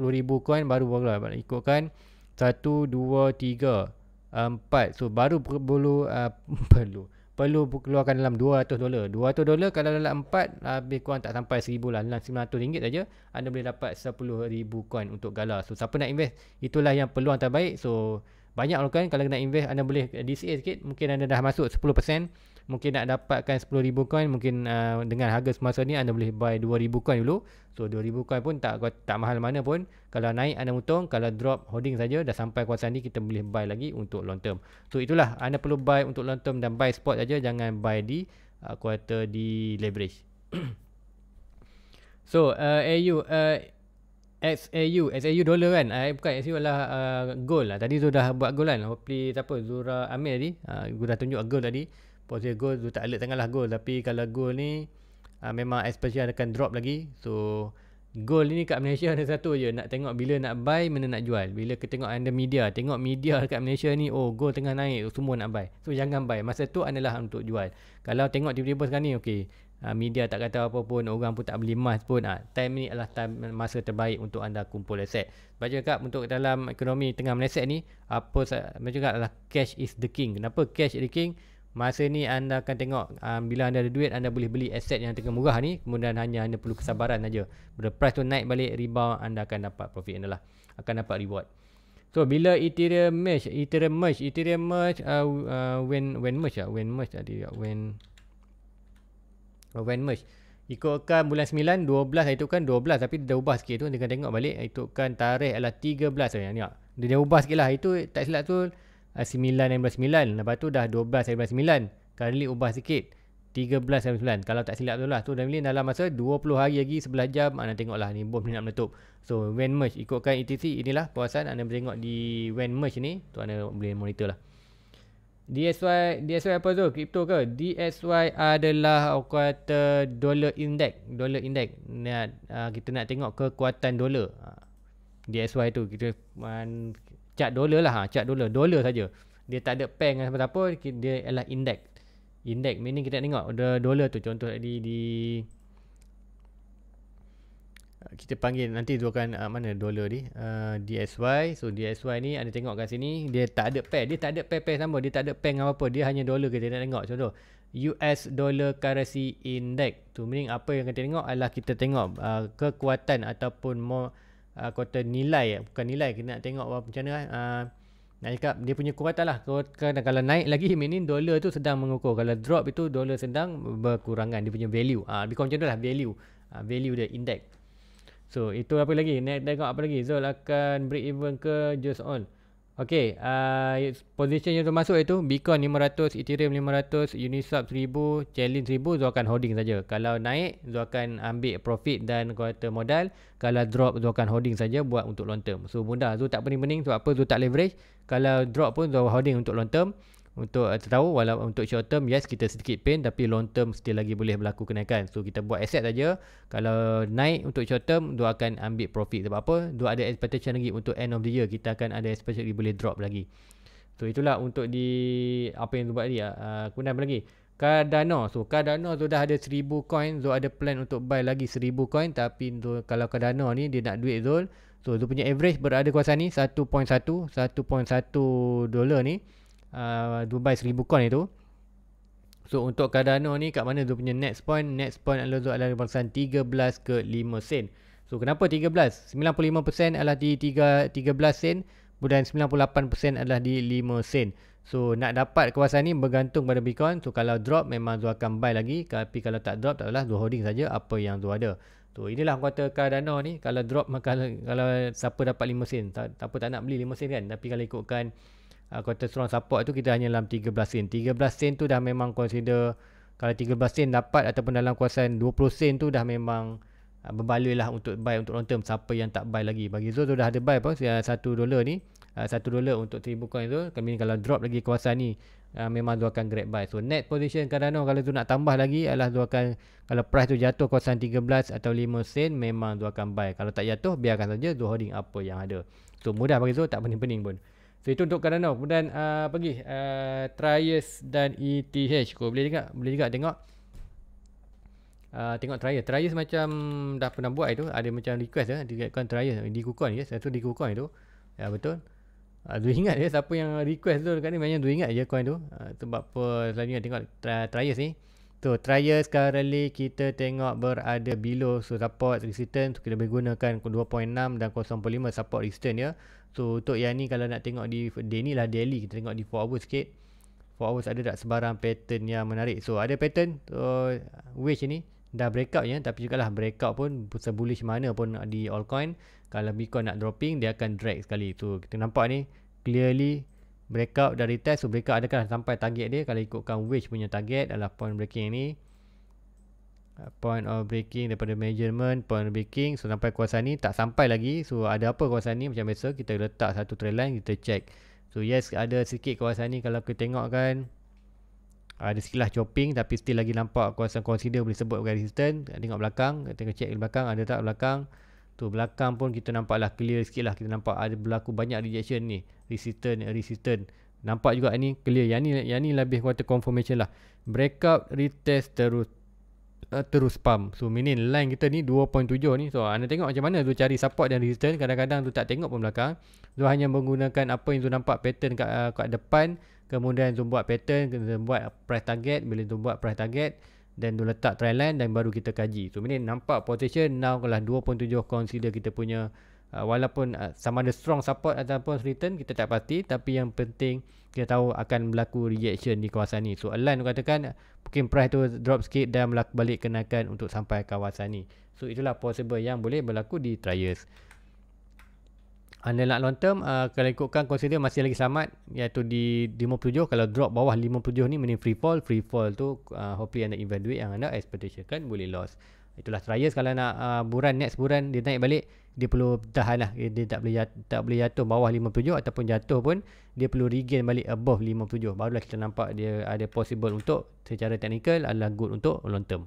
[SPEAKER 1] coin baru boleh lah. Ikutkan 1, 2, 3, 4 so baru perlu uh, perlu perlu keluarkan dalam 200 dolar 200 dolar kalau dalam 4 lebih kurang tak sampai 1000 lah dalam 900 ringgit saja anda boleh dapat 10000 coin untuk gala so siapa nak invest itulah yang peluang terbaik so banyak orang kan kalau nak invest anda boleh eh, DCA sikit mungkin anda dah masuk 10% mungkin nak dapatkan 10000 coin mungkin uh, dengan harga semasa ni anda boleh buy 2000 coin dulu so 2000 coin pun tak tak mahal mana pun kalau naik anda untung kalau drop holding saja dah sampai kuasa ni kita boleh buy lagi untuk long term so itulah anda perlu buy untuk long term dan buy spot saja jangan buy di uh, quarter di leverage so uh, AU uh, SAU, SAU dollar kan? Eh, bukan SAU adalah uh, gold lah. Tadi tu dah buat gold kan? Hopefully siapa? Zura Amir tadi. Uh, gua dah tunjuk gold tadi. Possible goal tu tak alert sangat lah Tapi kalau goal ni uh, Memang expectation akan drop lagi So Goal ni kat Malaysia ada satu je Nak tengok bila nak buy Mana nak jual Bila kita tengok anda media Tengok media kat Malaysia ni Oh goal tengah naik Semua nak buy So jangan buy Masa tu adalah untuk jual Kalau tengok tiba-tiba sekarang ni okey, ah, media tak kata apa pun orang pun tak beli emas pun ah time ni adalah time masa terbaik untuk anda kumpul aset sebab juga untuk dalam ekonomi tengah meleset ni apa macam juga adalah cash is the king kenapa cash is the king Masa ni anda akan tengok um, bila anda ada duit anda boleh beli aset yang tengah murah ni kemudian hanya anda perlu kesabaran saja. Bila price tu naik balik rebound anda akan dapat profit anda lah. Akan dapat reward. So bila Ethereum merge, Ethereum merge, Ethereum merge uh, uh, when when merge ah, when merge tadi when oh, when merge. Ikutkan bulan 9, 12 itu kan 12 tapi dia dah ubah sikit tu. Dia tengok balik. Itu kan tarikh adalah 13. Ya, ni, ya. Dia dah ubah sikit lah. Itu tak silap tu AC Milan dan AC Lepas tu dah 12 AC Milan. Currently ubah sikit. 13 AC Kalau tak silap tu lah. tu dah ini dalam masa 20 hari lagi 11 jam. Anda tengok lah ni bom ni nak menutup. So when merge ikutkan ETC. Inilah puasan anda boleh tengok di when merge ni. Tu anda boleh monitor lah. DSY DSY apa tu? Crypto ke? DSY adalah kuota dollar index. Dollar index. Nah, kita nak tengok kekuatan dollar. Ah, DSY tu kita cat dolar lah ha, cat dolar dolar saja dia tak ada peng apa apa dia adalah index index meaning kita tengok the dolar tu contoh tadi di uh, kita panggil nanti dua kan uh, mana dolar ni uh, DSY so DSY ni ada tengok kat sini dia tak ada pair dia tak ada pair-pair sama dia tak ada peng apa-apa dia hanya dolar kita nak tengok contoh US Dollar Currency Index tu meaning apa yang kita tengok adalah kita tengok uh, kekuatan ataupun more uh, ah, kata nilai eh. bukan nilai kita nak tengok apa macam mana uh, nak cakap dia punya kekuatan lah kalau, kalau naik lagi meaning dolar tu sedang mengukur kalau drop itu dolar sedang berkurangan dia punya value uh, lebih kurang macam tu lah value uh, value dia index so itu apa lagi nak tengok apa lagi Zul akan break even ke just on uh, Okay, uh, position yang termasuk itu Bitcoin 500, Ethereum 500, Uniswap 1000, Challenge 1000 Zul akan holding saja Kalau naik, Zul akan ambil profit dan kuota modal Kalau drop, Zul akan holding saja buat untuk long term So mudah, Zul tak pening-pening sebab apa Zul tak leverage Kalau drop pun Zul holding untuk long term untuk kita eh, tahu walau untuk short term yes kita sedikit pain tapi long term still lagi boleh berlaku kenaikan so kita buat asset saja kalau naik untuk short term dua akan ambil profit sebab apa dua ada expectation lagi untuk end of the year kita akan ada expectation lagi boleh drop lagi so itulah untuk di apa yang tu ni tadi ah, ah, aku nak lagi Cardano so Cardano tu dah ada 1000 coin so ada plan untuk buy lagi 1000 coin tapi tu, kalau Cardano ni dia nak duit Zul so dia punya average berada kuasa ni 1.1 1.1 dollar ni uh, Dubai 1000 coin itu. So untuk Cardano ni kat mana dia punya next point? Next point adalah tu adalah kawasan 13 ke 5 sen. So kenapa 13? 95% adalah di 3, 13 sen dan 98% adalah di 5 sen. So nak dapat kawasan ni bergantung pada Bitcoin. So kalau drop memang Zul akan buy lagi. Tapi kalau tak drop tak adalah Zul holding saja apa yang Zul ada. So inilah kuota Cardano ni. Kalau drop maka kalau, kalau siapa dapat 5 sen. Tak, siapa tak nak beli 5 sen kan. Tapi kalau ikutkan Ah, kata strong support tu kita hanya dalam 13 sen. 13 sen tu dah memang consider kalau 13 sen dapat ataupun dalam kuasaan 20 sen tu dah memang uh, ah, berbaloi lah untuk buy untuk long term siapa yang tak buy lagi. Bagi Zul tu dah ada buy apa uh, ah, 1 dolar ni. Uh, 1 dolar untuk 1000 coin tu. Kami kalau drop lagi kuasaan ni uh, memang Zul akan grab buy. So net position Cardano kalau tu nak tambah lagi adalah Zul akan kalau price tu jatuh kuasaan 13 atau 5 sen memang Zul akan buy. Kalau tak jatuh biarkan saja Zul holding apa yang ada. So mudah bagi Zul tak pening-pening pun. Phase 2 untuk Cardano Kemudian uh, ah, pergi uh, ah, Trias dan ETH Kau boleh juga Boleh juga tengok uh, Tengok Trias Trias macam Dah pernah buat itu Ada macam request eh. Dia kan Trias Di kucoin ya. Satu di kucoin itu Ya betul uh, Dua ingat ya. Eh. Siapa yang request tu Dekat ni Banyak dua ingat je coin tu uh, Sebab apa Selanjutnya tengok Trias ni So Trias sekarang kita tengok berada below so support resistance kita boleh gunakan 2.6 dan 0.5 support resistance ya. So untuk yang ni kalau nak tengok di day ni lah daily kita tengok di 4 hours sikit. 4 hours ada tak sebarang pattern yang menarik. So ada pattern so, uh, wedge ni dah breakout ya tapi juga lah breakout pun sebullish mana pun di altcoin. Kalau Bitcoin nak dropping dia akan drag sekali. So kita nampak ni clearly breakout dari test. So breakout adakah sampai target dia kalau ikutkan wedge punya target adalah point breaking ni point of breaking daripada measurement point of breaking so sampai kuasa ni tak sampai lagi so ada apa kuasa ni macam biasa kita letak satu trail line kita check so yes ada sikit kuasa ni kalau kita tengok kan ada sikitlah chopping tapi still lagi nampak kuasa consider boleh sebut bagi resistance tengok belakang tengok check belakang ada tak belakang tu belakang pun kita nampak lah clear sikitlah kita nampak ada berlaku banyak rejection ni resistance resistance nampak juga ini clear yang ni yang ni lebih kuat confirmation lah breakout retest terus uh, terus pump. So meaning line kita ni 2.7 ni. So anda tengok macam mana tu cari support dan resistance. Kadang-kadang tu tak tengok pun belakang. Tu hanya menggunakan apa yang tu nampak pattern kat, uh, kat depan. Kemudian tu buat pattern. Kita buat price target. Bila tu buat price target. Dan tu letak trend line dan baru kita kaji. So meaning nampak position now kalah 2.7 consider kita punya uh, walaupun uh, sama ada strong support ataupun return kita tak pasti tapi yang penting kita tahu akan berlaku reaction di kawasan ni so Alan katakan mungkin price tu drop sikit dan balik kenakan untuk sampai kawasan ni so itulah possible yang boleh berlaku di trials anda nak long term uh, kalau ikutkan consider masih lagi selamat iaitu di 57 kalau drop bawah 57 ni mending free fall free fall tu uh, hopefully anda invent duit yang anda expectationkan boleh loss itulah trials kalau nak uh, buran next buran dia naik balik dia perlu tahan lah eh, dia tak boleh jatuh, tak boleh jatuh bawah 57 ataupun jatuh pun dia perlu regain balik above 57 barulah kita nampak dia ada possible untuk secara teknikal adalah good untuk long term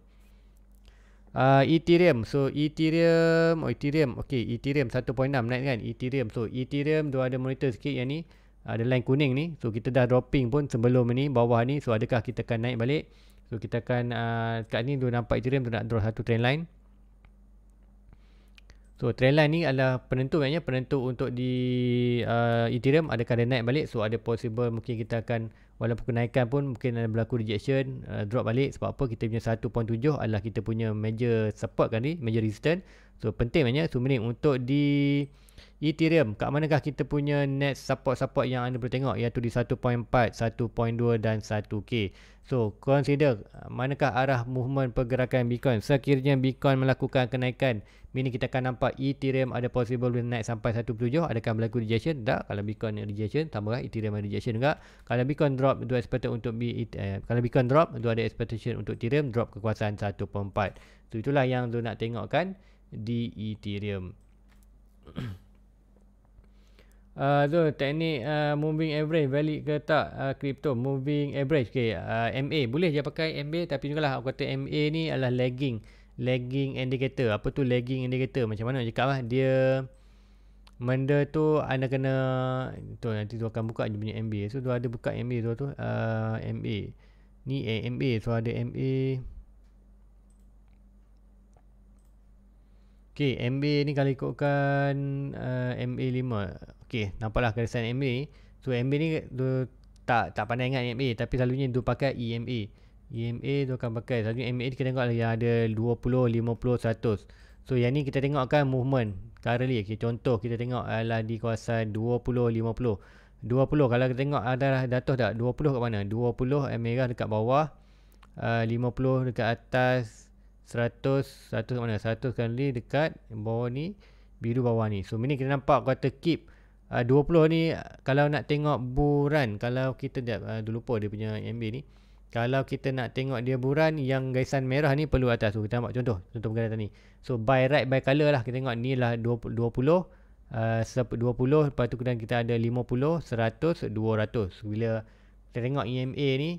[SPEAKER 1] uh, Ethereum so Ethereum oh Ethereum ok Ethereum 1.6 naik kan Ethereum so Ethereum tu ada monitor sikit yang ni ada line kuning ni so kita dah dropping pun sebelum ni bawah ni so adakah kita akan naik balik So kita akan uh, ah, kat ni dulu nampak Ethereum tu nak draw satu trend line. So trend line ni adalah penentu maknanya penentu untuk di uh, Ethereum ada dia naik balik. So ada possible mungkin kita akan walaupun kenaikan pun mungkin ada berlaku rejection uh, drop balik sebab apa kita punya 1.7 adalah kita punya major support kan ni major resistance. So penting banyak sumbering untuk di Ethereum. Kat manakah kita punya net support-support yang anda boleh tengok iaitu di 1.4, 1.2 dan 1K. So consider uh, manakah arah movement pergerakan Bitcoin. Sekiranya Bitcoin melakukan kenaikan, mini kita akan nampak Ethereum ada possible naik sampai 1.7. Adakah berlaku rejection? Tak. Kalau Bitcoin ada rejection, tambahlah Ethereum ada rejection juga. Kalau Bitcoin drop, itu expected untuk B, eh, kalau Bitcoin drop, itu ada expectation untuk Ethereum drop kekuasaan 1.4. So itulah yang tu nak tengok kan di Ethereum. Uh, ah, so teknik uh, moving average valid ke tak uh, crypto moving average okay, uh, MA boleh je pakai MA tapi juga lah. aku kata MA ni adalah lagging lagging indicator apa tu lagging indicator macam mana nak cakap lah dia benda tu anda kena tu nanti tu akan buka dia punya MA so tu ada buka MA tu tu uh, MA ni eh, MA so ada MA Okay, MA ni kalau ikutkan uh, MA 5. Okay, nampaklah garisan MA. So, MA ni tu tak tak pandai ingat MA. Tapi selalunya dia pakai EMA. EMA tu akan pakai. Selalunya MA ni kita tengok yang ada 20, 50, 100. So, yang ni kita tengokkan movement. Currently, okay, contoh kita tengok adalah di kawasan 20, 50. 20, kalau kita tengok ada dah datuh tak? 20 kat mana? 20 eh, merah dekat bawah. Uh, 50 dekat atas. 100 100 mana 100 kali dekat bawah ni biru bawah ni so ini kita nampak kata keep ah, uh, 20 ni kalau nak tengok buran kalau kita jap uh, dulu lupa dia punya MB ni kalau kita nak tengok dia buran yang garisan merah ni perlu atas so kita nampak contoh contoh pergerakan ni so buy right buy color lah kita tengok ni lah 20, 20 uh, 20 lepas tu kemudian kita ada 50 100 200 bila kita tengok EMA ni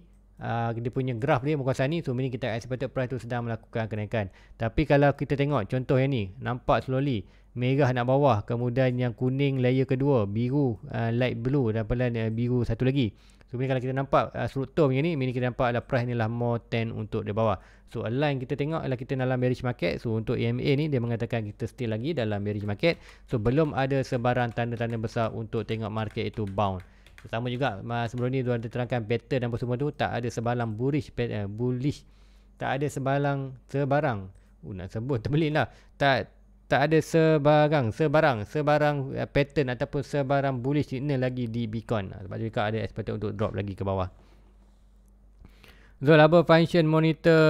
[SPEAKER 1] uh, dia punya graf dia muka sana ni so meaning kita expected price tu sedang melakukan kenaikan tapi kalau kita tengok contoh yang ni nampak slowly merah nak bawah kemudian yang kuning layer kedua biru uh, light blue dan pelan uh, biru satu lagi so meaning kalau kita nampak uh, surut term yang ni meaning kita nampak ada price ni lah more 10 untuk di bawah so align kita tengok ialah kita dalam bearish market so untuk EMA ni dia mengatakan kita still lagi dalam bearish market so belum ada sebarang tanda-tanda besar untuk tengok market itu bound sama juga sebelum ni dia terangkan better dan apa semua tu tak ada sebalang bullish uh, bullish tak ada sebalang sebarang uh, nak sebut terbelit lah tak tak ada sebarang sebarang sebarang uh, pattern ataupun sebarang bullish signal lagi di Bitcoin ah, sebab juga ada expected untuk drop lagi ke bawah So apa function monitor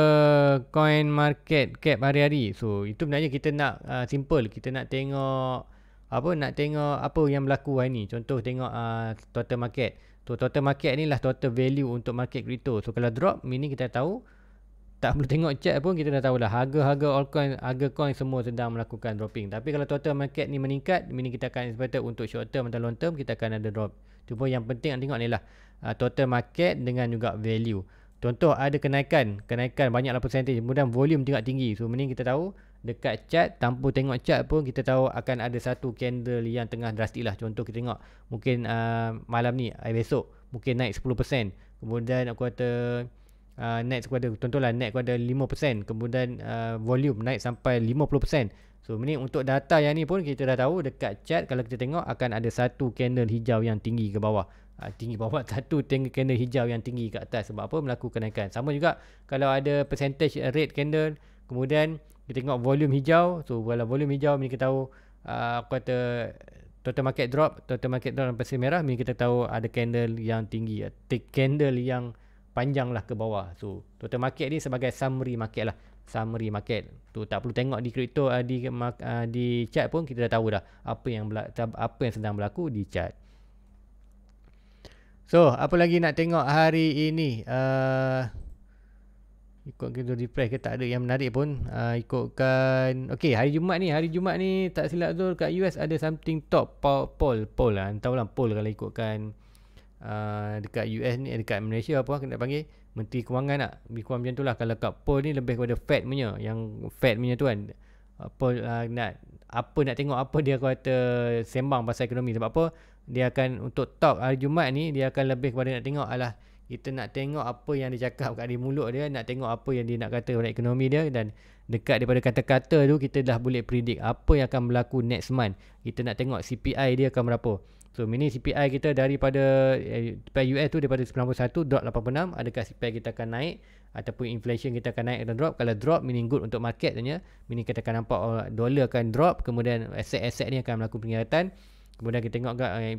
[SPEAKER 1] coin market cap hari-hari So itu sebenarnya kita nak uh, simple Kita nak tengok apa nak tengok apa yang berlaku hari ni contoh tengok uh, total market so, total market ni lah total value untuk market crypto so kalau drop meaning kita tahu tak perlu tengok chat pun kita dah tahulah harga-harga all coin harga coin semua sedang melakukan dropping tapi kalau total market ni meningkat meaning kita akan expected untuk short term atau long term kita akan ada drop cuma yang penting nak tengok ni lah uh, total market dengan juga value Contoh ada kenaikan, kenaikan banyaklah percentage kemudian volume juga tinggi. So ini kita tahu dekat chart tanpa tengok chart pun kita tahu akan ada satu candle yang tengah drastik lah. Contoh kita tengok mungkin uh, malam ni, eh, besok mungkin naik 10%. Kemudian aku kata uh, naik contoh lah naik kepada 5%, kemudian uh, volume naik sampai 50%. So ini untuk data yang ni pun kita dah tahu dekat chart kalau kita tengok akan ada satu candle hijau yang tinggi ke bawah. Ah, tinggi bawah satu tinggi candle hijau yang tinggi ke atas sebab apa melakukan kenaikan sama juga kalau ada percentage eh, red candle kemudian kita tengok volume hijau so kalau volume hijau ni kita tahu ah, aku kata total market drop total market drop dalam persil merah ni kita tahu ada candle yang tinggi eh, candle yang panjang lah ke bawah so total market ni sebagai summary market lah summary market tu tak perlu tengok di crypto ah, di, di chart pun kita dah tahu dah apa yang apa yang sedang berlaku di chart So, apa lagi nak tengok hari ini? Uh, ikut kita refresh ke tak ada yang menarik pun. Uh, ikutkan. Okay, hari Jumaat ni. Hari Jumaat ni tak silap tu kat US ada something top. Poll. Poll, poll lah. Entah lah poll kalau ikutkan. Uh, dekat US ni eh, dekat Malaysia apa kena panggil menteri kewangan nak lah. bikuan macam itulah kalau kat poll ni lebih kepada Fed punya yang Fed punya tu kan apa uh, uh, nak apa nak tengok apa dia kata sembang pasal ekonomi sebab apa dia akan untuk talk hari Jumaat ni dia akan lebih kepada nak tengok alah kita nak tengok apa yang dia cakap kat di mulut dia nak tengok apa yang dia nak kata pada ekonomi dia dan dekat daripada kata-kata tu kita dah boleh predict apa yang akan berlaku next month kita nak tengok CPI dia akan berapa so mini CPI kita daripada eh, US tu daripada 91 drop 86 adakah CPI kita akan naik ataupun inflation kita akan naik atau drop kalau drop meaning good untuk market tanya mini kita akan nampak oh, dollar akan drop kemudian aset-aset ni akan melakukan peningkatan Kemudian kita tengok agak uh, eh,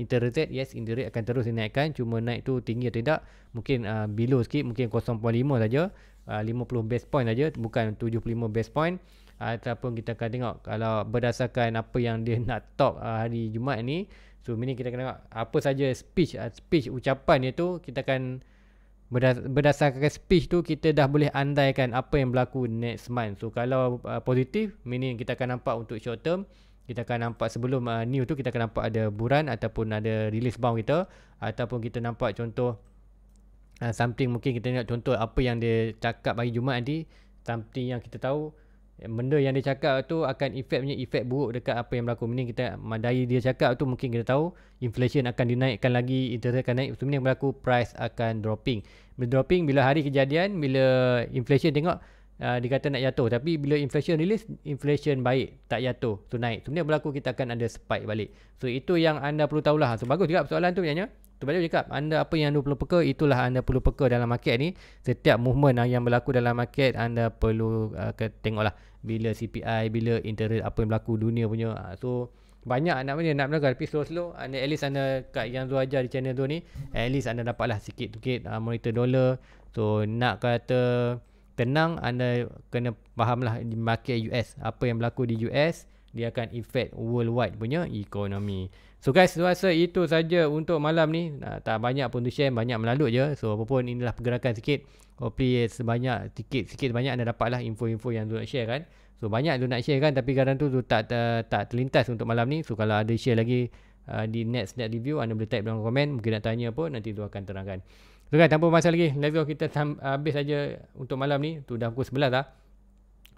[SPEAKER 1] interest rate yes interest rate akan terus dinaikkan cuma naik tu tinggi atau tidak mungkin uh, below sikit mungkin 0.5 saja ah, uh, 50 base point saja bukan 75 base point uh, ataupun kita akan tengok kalau berdasarkan apa yang dia nak talk uh, hari Jumaat ni so mini kita akan tengok apa saja speech uh, speech ucapan dia tu kita akan berdasarkan speech tu kita dah boleh andaikan apa yang berlaku next month so kalau uh, positif mini kita akan nampak untuk short term kita akan nampak sebelum uh, new tu kita akan nampak ada buran ataupun ada release bound kita ataupun kita nampak contoh uh, something mungkin kita nak contoh apa yang dia cakap hari Jumaat nanti something yang kita tahu benda yang dia cakap tu akan effect punya effect buruk dekat apa yang berlaku mungkin kita madai uh, dia cakap tu mungkin kita tahu inflation akan dinaikkan lagi interest akan naik sebenarnya berlaku price akan dropping bila dropping bila hari kejadian bila inflation tengok uh, dia kata nak jatuh tapi bila inflation release inflation baik tak jatuh tu so, naik sebenarnya berlaku kita akan ada spike balik so itu yang anda perlu tahulah so bagus juga persoalan tu sebenarnya tu baju cakap anda apa yang anda perlu peka itulah anda perlu peka dalam market ni setiap movement ah, yang berlaku dalam market anda perlu uh, tengoklah bila CPI bila interest apa yang berlaku dunia punya uh, so banyak anak mana nak belajar tapi slow-slow anda at least anda kat yang tu ajar di channel tu ni at least anda dapatlah sikit-sikit uh, monitor dollar so nak kata tenang anda kena fahamlah di market US apa yang berlaku di US dia akan effect worldwide punya ekonomi so guys saya rasa itu saja untuk malam ni nah, tak banyak pun tu share banyak melalut je so apapun inilah pergerakan sikit hopefully sebanyak sikit sikit banyak anda dapatlah info-info yang tu nak share kan so banyak tu nak share kan tapi kadang tu, tu tak, tak eh, tak terlintas untuk malam ni so kalau ada share lagi uh, di next next review anda boleh type dalam komen mungkin nak tanya pun nanti tu akan terangkan So guys, kan? tanpa masa lagi, let's go kita habis saja untuk malam ni. Tu dah pukul 11 dah.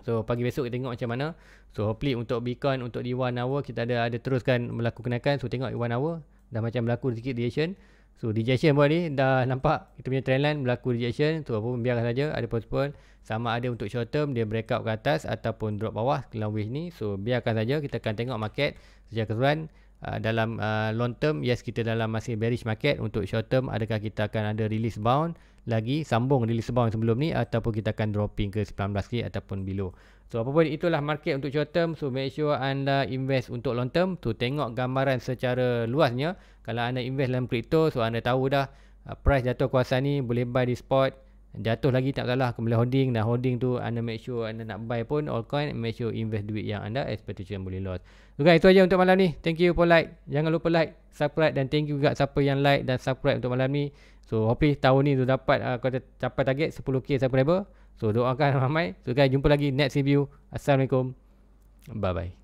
[SPEAKER 1] So pagi besok kita tengok macam mana. So hopefully untuk beacon untuk di one hour kita ada ada teruskan berlaku kenaikan. So tengok one hour dah macam berlaku sikit rejection. So rejection buat ni dah nampak kita punya trend line berlaku rejection. So apa pun biarkan saja ada postpone sama ada untuk short term dia breakout ke atas ataupun drop bawah kelam wave ni. So biarkan saja kita akan tengok market secara keseluruhan Ah, dalam uh, long term yes kita dalam masih bearish market untuk short term adakah kita akan ada release bound lagi sambung release bound sebelum ni ataupun kita akan dropping ke 19k ataupun below so apa pun itulah market untuk short term so make sure anda invest untuk long term tu so, tengok gambaran secara luasnya kalau anda invest dalam crypto so anda tahu dah uh, price jatuh kuasa ni boleh buy di spot jatuh lagi tak salah kembali holding dan holding tu anda make sure anda nak buy pun all coin make sure invest duit yang anda expectation boleh loss so guys itu aja untuk malam ni thank you for like jangan lupa like subscribe dan thank you juga siapa yang like dan subscribe untuk malam ni so hopefully tahun ni tu dapat uh, kata capai target 10k subscriber so doakan ramai so guys jumpa lagi next review assalamualaikum bye bye